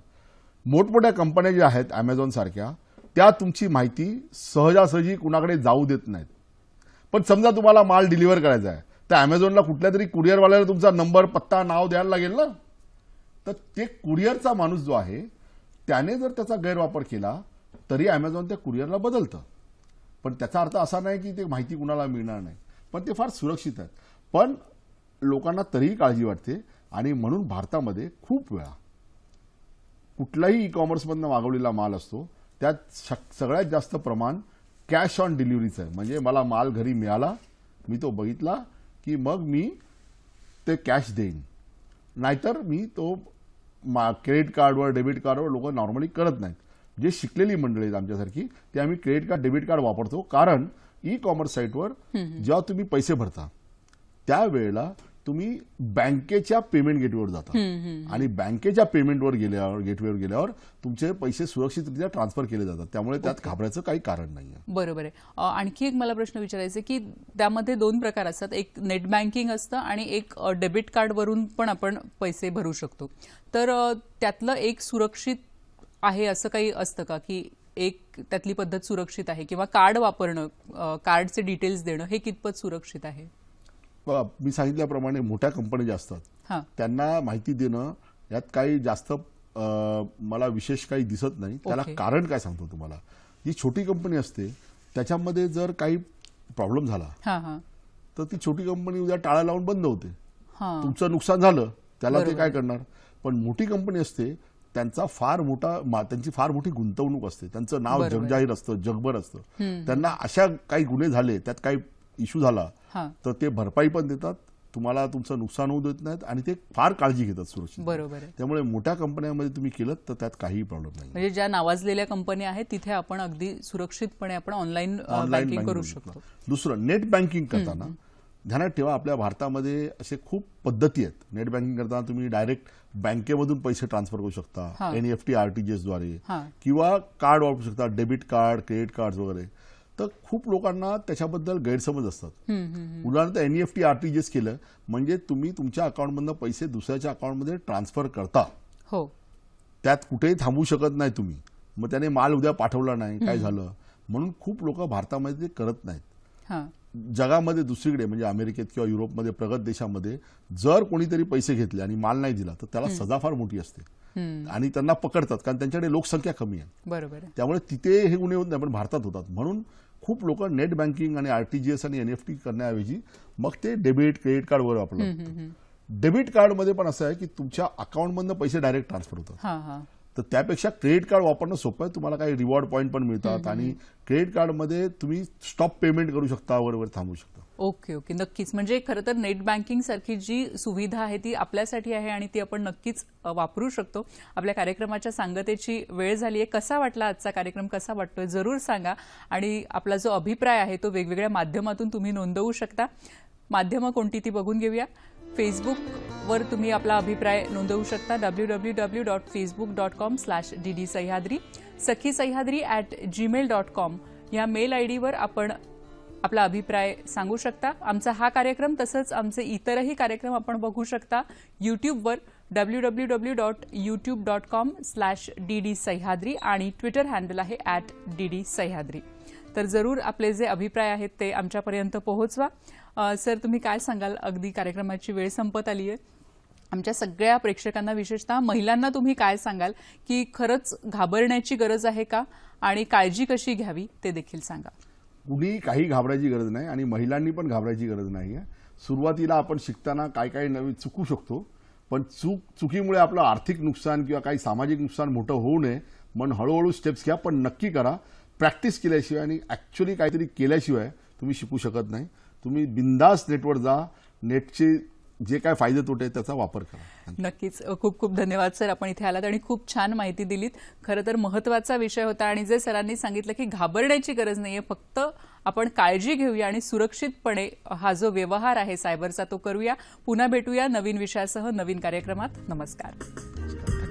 मोठमोठ्या कंपन्या ज्या आहेत सारख्या त्या तुमची माहिती सहजासहजी कुणाकडे जाऊ देत नाहीत पण समजा तुम्हाला माल डिलिव्हर करायचा आहे तर अमेझॉनला कुठल्या तरी कुरिअरवाल्याला तुमचा नंबर पत्ता नाव द्यायला लागेल ना तर ते कुरिअरचा माणूस जो आहे त्याने जर त्याचा गैरवापर केला तरी ॲमेझॉन त्या कुरिअरला बदलतं पण त्याचा अर्थ असा नाही की ते माहिती कुणाला मिळणार नाही पण ते फार सुरक्षित आहेत पण लोकांना तरीही काळजी वाटते आणि म्हणून भारतामध्ये खूप वेळा कुठलाही ई कॉमर्समधनं मागवलेला माल असतो त्यात सगळ्यात जास्त प्रमाण कॅश ऑन डिलिव्हरीचं आहे म्हणजे मला माल घरी मिळाला मी तो बघितला की मग मी ते कॅश देईन नाहीतर मी तो मा क्रेडिट कार्डवर डेबिट कार्डवर लोक नॉर्मली करत नाहीत जे शिकलेली मंडळी आहेत आमच्यासारखी ते आम्ही क्रेडिट कार्ड डेबिट कार्ड वापरतो कारण ई कॉमर्स साईटवर जेव्हा तुम्ही पैसे भरता त्यावेळेला तुम्ही बँकेच्या पेमेंट गेटवेवर जाता आणि बँकेच्या पेमेंटवर गेल्यावर गेटवेवर गेल्यावर तुमचे पैसे सुरक्षितरित्या ट्रान्सफर केले जातात त्यामुळे त्यात घाबरायचं काही कारण नाही बरोबर आहे आणखी एक मला प्रश्न विचारायचा की त्यामध्ये दोन प्रकार असतात एक नेट बँकिंग असतं आणि एक डेबिट कार्डवरून पण आपण पैसे भरू शकतो तर त्यातलं एक सुरक्षित आहे असं काही असतं का की एक त्यातली पद्धत सुरक्षित आहे किंवा कार्ड वापरणं कार्डचे डिटेल्स देणं हे कितपत सुरक्षित आहे मी सांगितल्याप्रमाणे मोठ्या कंपन्या ज्या असतात त्यांना माहिती देणं यात काही जास्त मला विशेष काही दिसत नाही त्याला कारण काय सांगतो तुम्हाला जी छोटी कंपनी असते त्याच्यामध्ये जर काही प्रॉब्लेम झाला तर ती छोटी कंपनी उद्या टाळ्या लावून बंद होते तुमचं नुकसान झालं त्याला ते काय करणार पण मोठी कंपनी असते त्यांचा फार मोठा त्यांची फार मोठी गुंतवणूक असते त्यांचं नाव जगजाहीर असतं जगभर असतं त्यांना अशा काही गुन्हे झाले त्यात काही इश्यू झाला तर ते भरपाई पण देतात तुम्हाला तुमचं नुकसान होऊ देत नाहीत आणि ते फार काळजी घेतात सुरक्षित बरोबर त्यामुळे मोठ्या कंपन्यांमध्ये तुम्ही केलं तर त्यात काहीही प्रॉब्लेम नाही म्हणजे ज्या नावाजलेल्या कंपन्या आहेत तिथे आपण अगदी सुरक्षितपणे आपण ऑनलाईन ऑनलाईन करू शकतो दुसरं नेट बँकिंग करताना ध्यानात ठेवा आपल्या भारतामध्ये असे खूप पद्धती आहेत नेट बँकिंग करताना तुम्ही डायरेक्ट बँकेमधून पैसे ट्रान्सफर करू शकता एनईएफटी आरटीजीएसद्वारे e किंवा कार्ड वापरू शकता डेबिट कार्ड क्रेडिट कार्ड वगैरे तर खूप लोकांना त्याच्याबद्दल गैरसमज असतात उदाहरणार्थ एनईएफटी आरटीजीएस e केलं म्हणजे तुम्ही तुमच्या अकाउंटमधनं पैसे दुसऱ्याच्या अकाउंटमध्ये ट्रान्सफर करता हो त्यात कुठेही थांबू शकत नाही तुम्ही मग त्याने माल उद्या पाठवला नाही काय झालं म्हणून खूप लोक भारतामध्ये ते करत नाहीत जगामध्ये दुसरीकडे म्हणजे अमेरिकेत किंवा युरोपमध्ये प्रगत देशामध्ये जर कोणीतरी पैसे घेतले आणि माल नाही दिला तर त्याला सजा फार मोठी असते आणि त्यांना पकडतात कारण त्यांच्याकडे लोकसंख्या कमी आहे बरोबर त्यामुळे तिथे हे गुन्हे होत नाही पण भारतात होतात म्हणून खूप लोक नेट बँकिंग आणि आरटीजीएस आणि एनएफटी करण्याऐवजी मग ते डेबिट क्रेडिट वर वापरलं डेबिट मध्ये पण असं आहे की तुमच्या अकाउंटमधनं पैसे डायरेक्ट ट्रान्सफर होतात तर त्यापेक्षा क्रेडिट कार्ड वापरणं सोपं आहे तुम्हाला काही रिवॉर्ड पॉईंट पण मिळतात आणि क्रेडिट कार्डमध्ये तुम्ही स्टॉप पेमेंट करू शकता वरवर थांबू शकता ओके ओके नक्कीच म्हणजे खरं तर नेट बँकिंग सारखी जी सुविधा आहे ती आपल्यासाठी आहे आणि ती आपण नक्कीच वापरू शकतो आपल्या कार्यक्रमाच्या सांगतेची वेळ झाली आहे कसा वाटला आजचा कार्यक्रम कसा वाटतोय जरूर सांगा आणि आपला जो अभिप्राय आहे तो वेगवेगळ्या माध्यमातून तुम्ही नोंदवू शकता माध्यमं कोणती ती बघून घेऊया फेसबुकवर तुम्ही आपला अभिप्राय नोंदवू शकता W W W dot Facebook dot com slash D D Sahyadri Sakhi Sahyadri at Gmail dot com या मेल आय डीवर आपण आपला अभिप्राय सांगू शकता आमचा हा कार्यक्रम तसंच आमचे इतरही कार्यक्रम आपण बघू शकता युट्यूबवर W W W dot YouTube dot com slash D D Sahyadri आणि ट्विटर हँडल आहे ॲट डी डी सह्याद्री तर जरूर आपले जे अभिप्राय आहेत ते आमच्यापर्यंत पोहोचवा सर तुम्ही काय सांगाल अगदी कार्यक्रमाची वेळ संपत आली आहे आमच्या सगळ्या प्रेक्षकांना विशेषतः महिलांना तुम्ही काय सांगाल की खरंच घाबरण्याची गरज आहे का आणि काळजी कशी घ्यावी ते देखील सांगा कुणी काही घाबरायची गरज नाही आणि महिलांनी पण घाबरायची गरज नाही आहे सुरुवातीला आपण शिकताना काय काय नवीन चुकू शकतो पण चूक चुकीमुळे आपलं आर्थिक नुकसान किंवा काही सामाजिक नुकसान मोठं होऊ नये म्हणून हळूहळू स्टेप्स घ्या पण नक्की करा प्रॅक्टिस केल्याशिवाय आणि ॲक्च्युली काहीतरी केल्याशिवाय तुम्ही शिकू शकत नाही तुम्ही बिंदास नेटवर जा नेटची जे काय फायदे तोटे त्याचा वापर करा नक्कीच खूप खूप धन्यवाद सर आपण इथे आलात आणि खूप छान माहिती दिलीत खरं तर महत्वाचा विषय होता आणि जे सरांनी सांगितलं की घाबरण्याची गरज नाहीये फक्त आपण काळजी घेऊया आणि सुरक्षितपणे हा जो व्यवहार आहे सायबरचा तो करूया पुन्हा भेटूया नवीन विषयासह नवीन कार्यक्रमात नमस्कार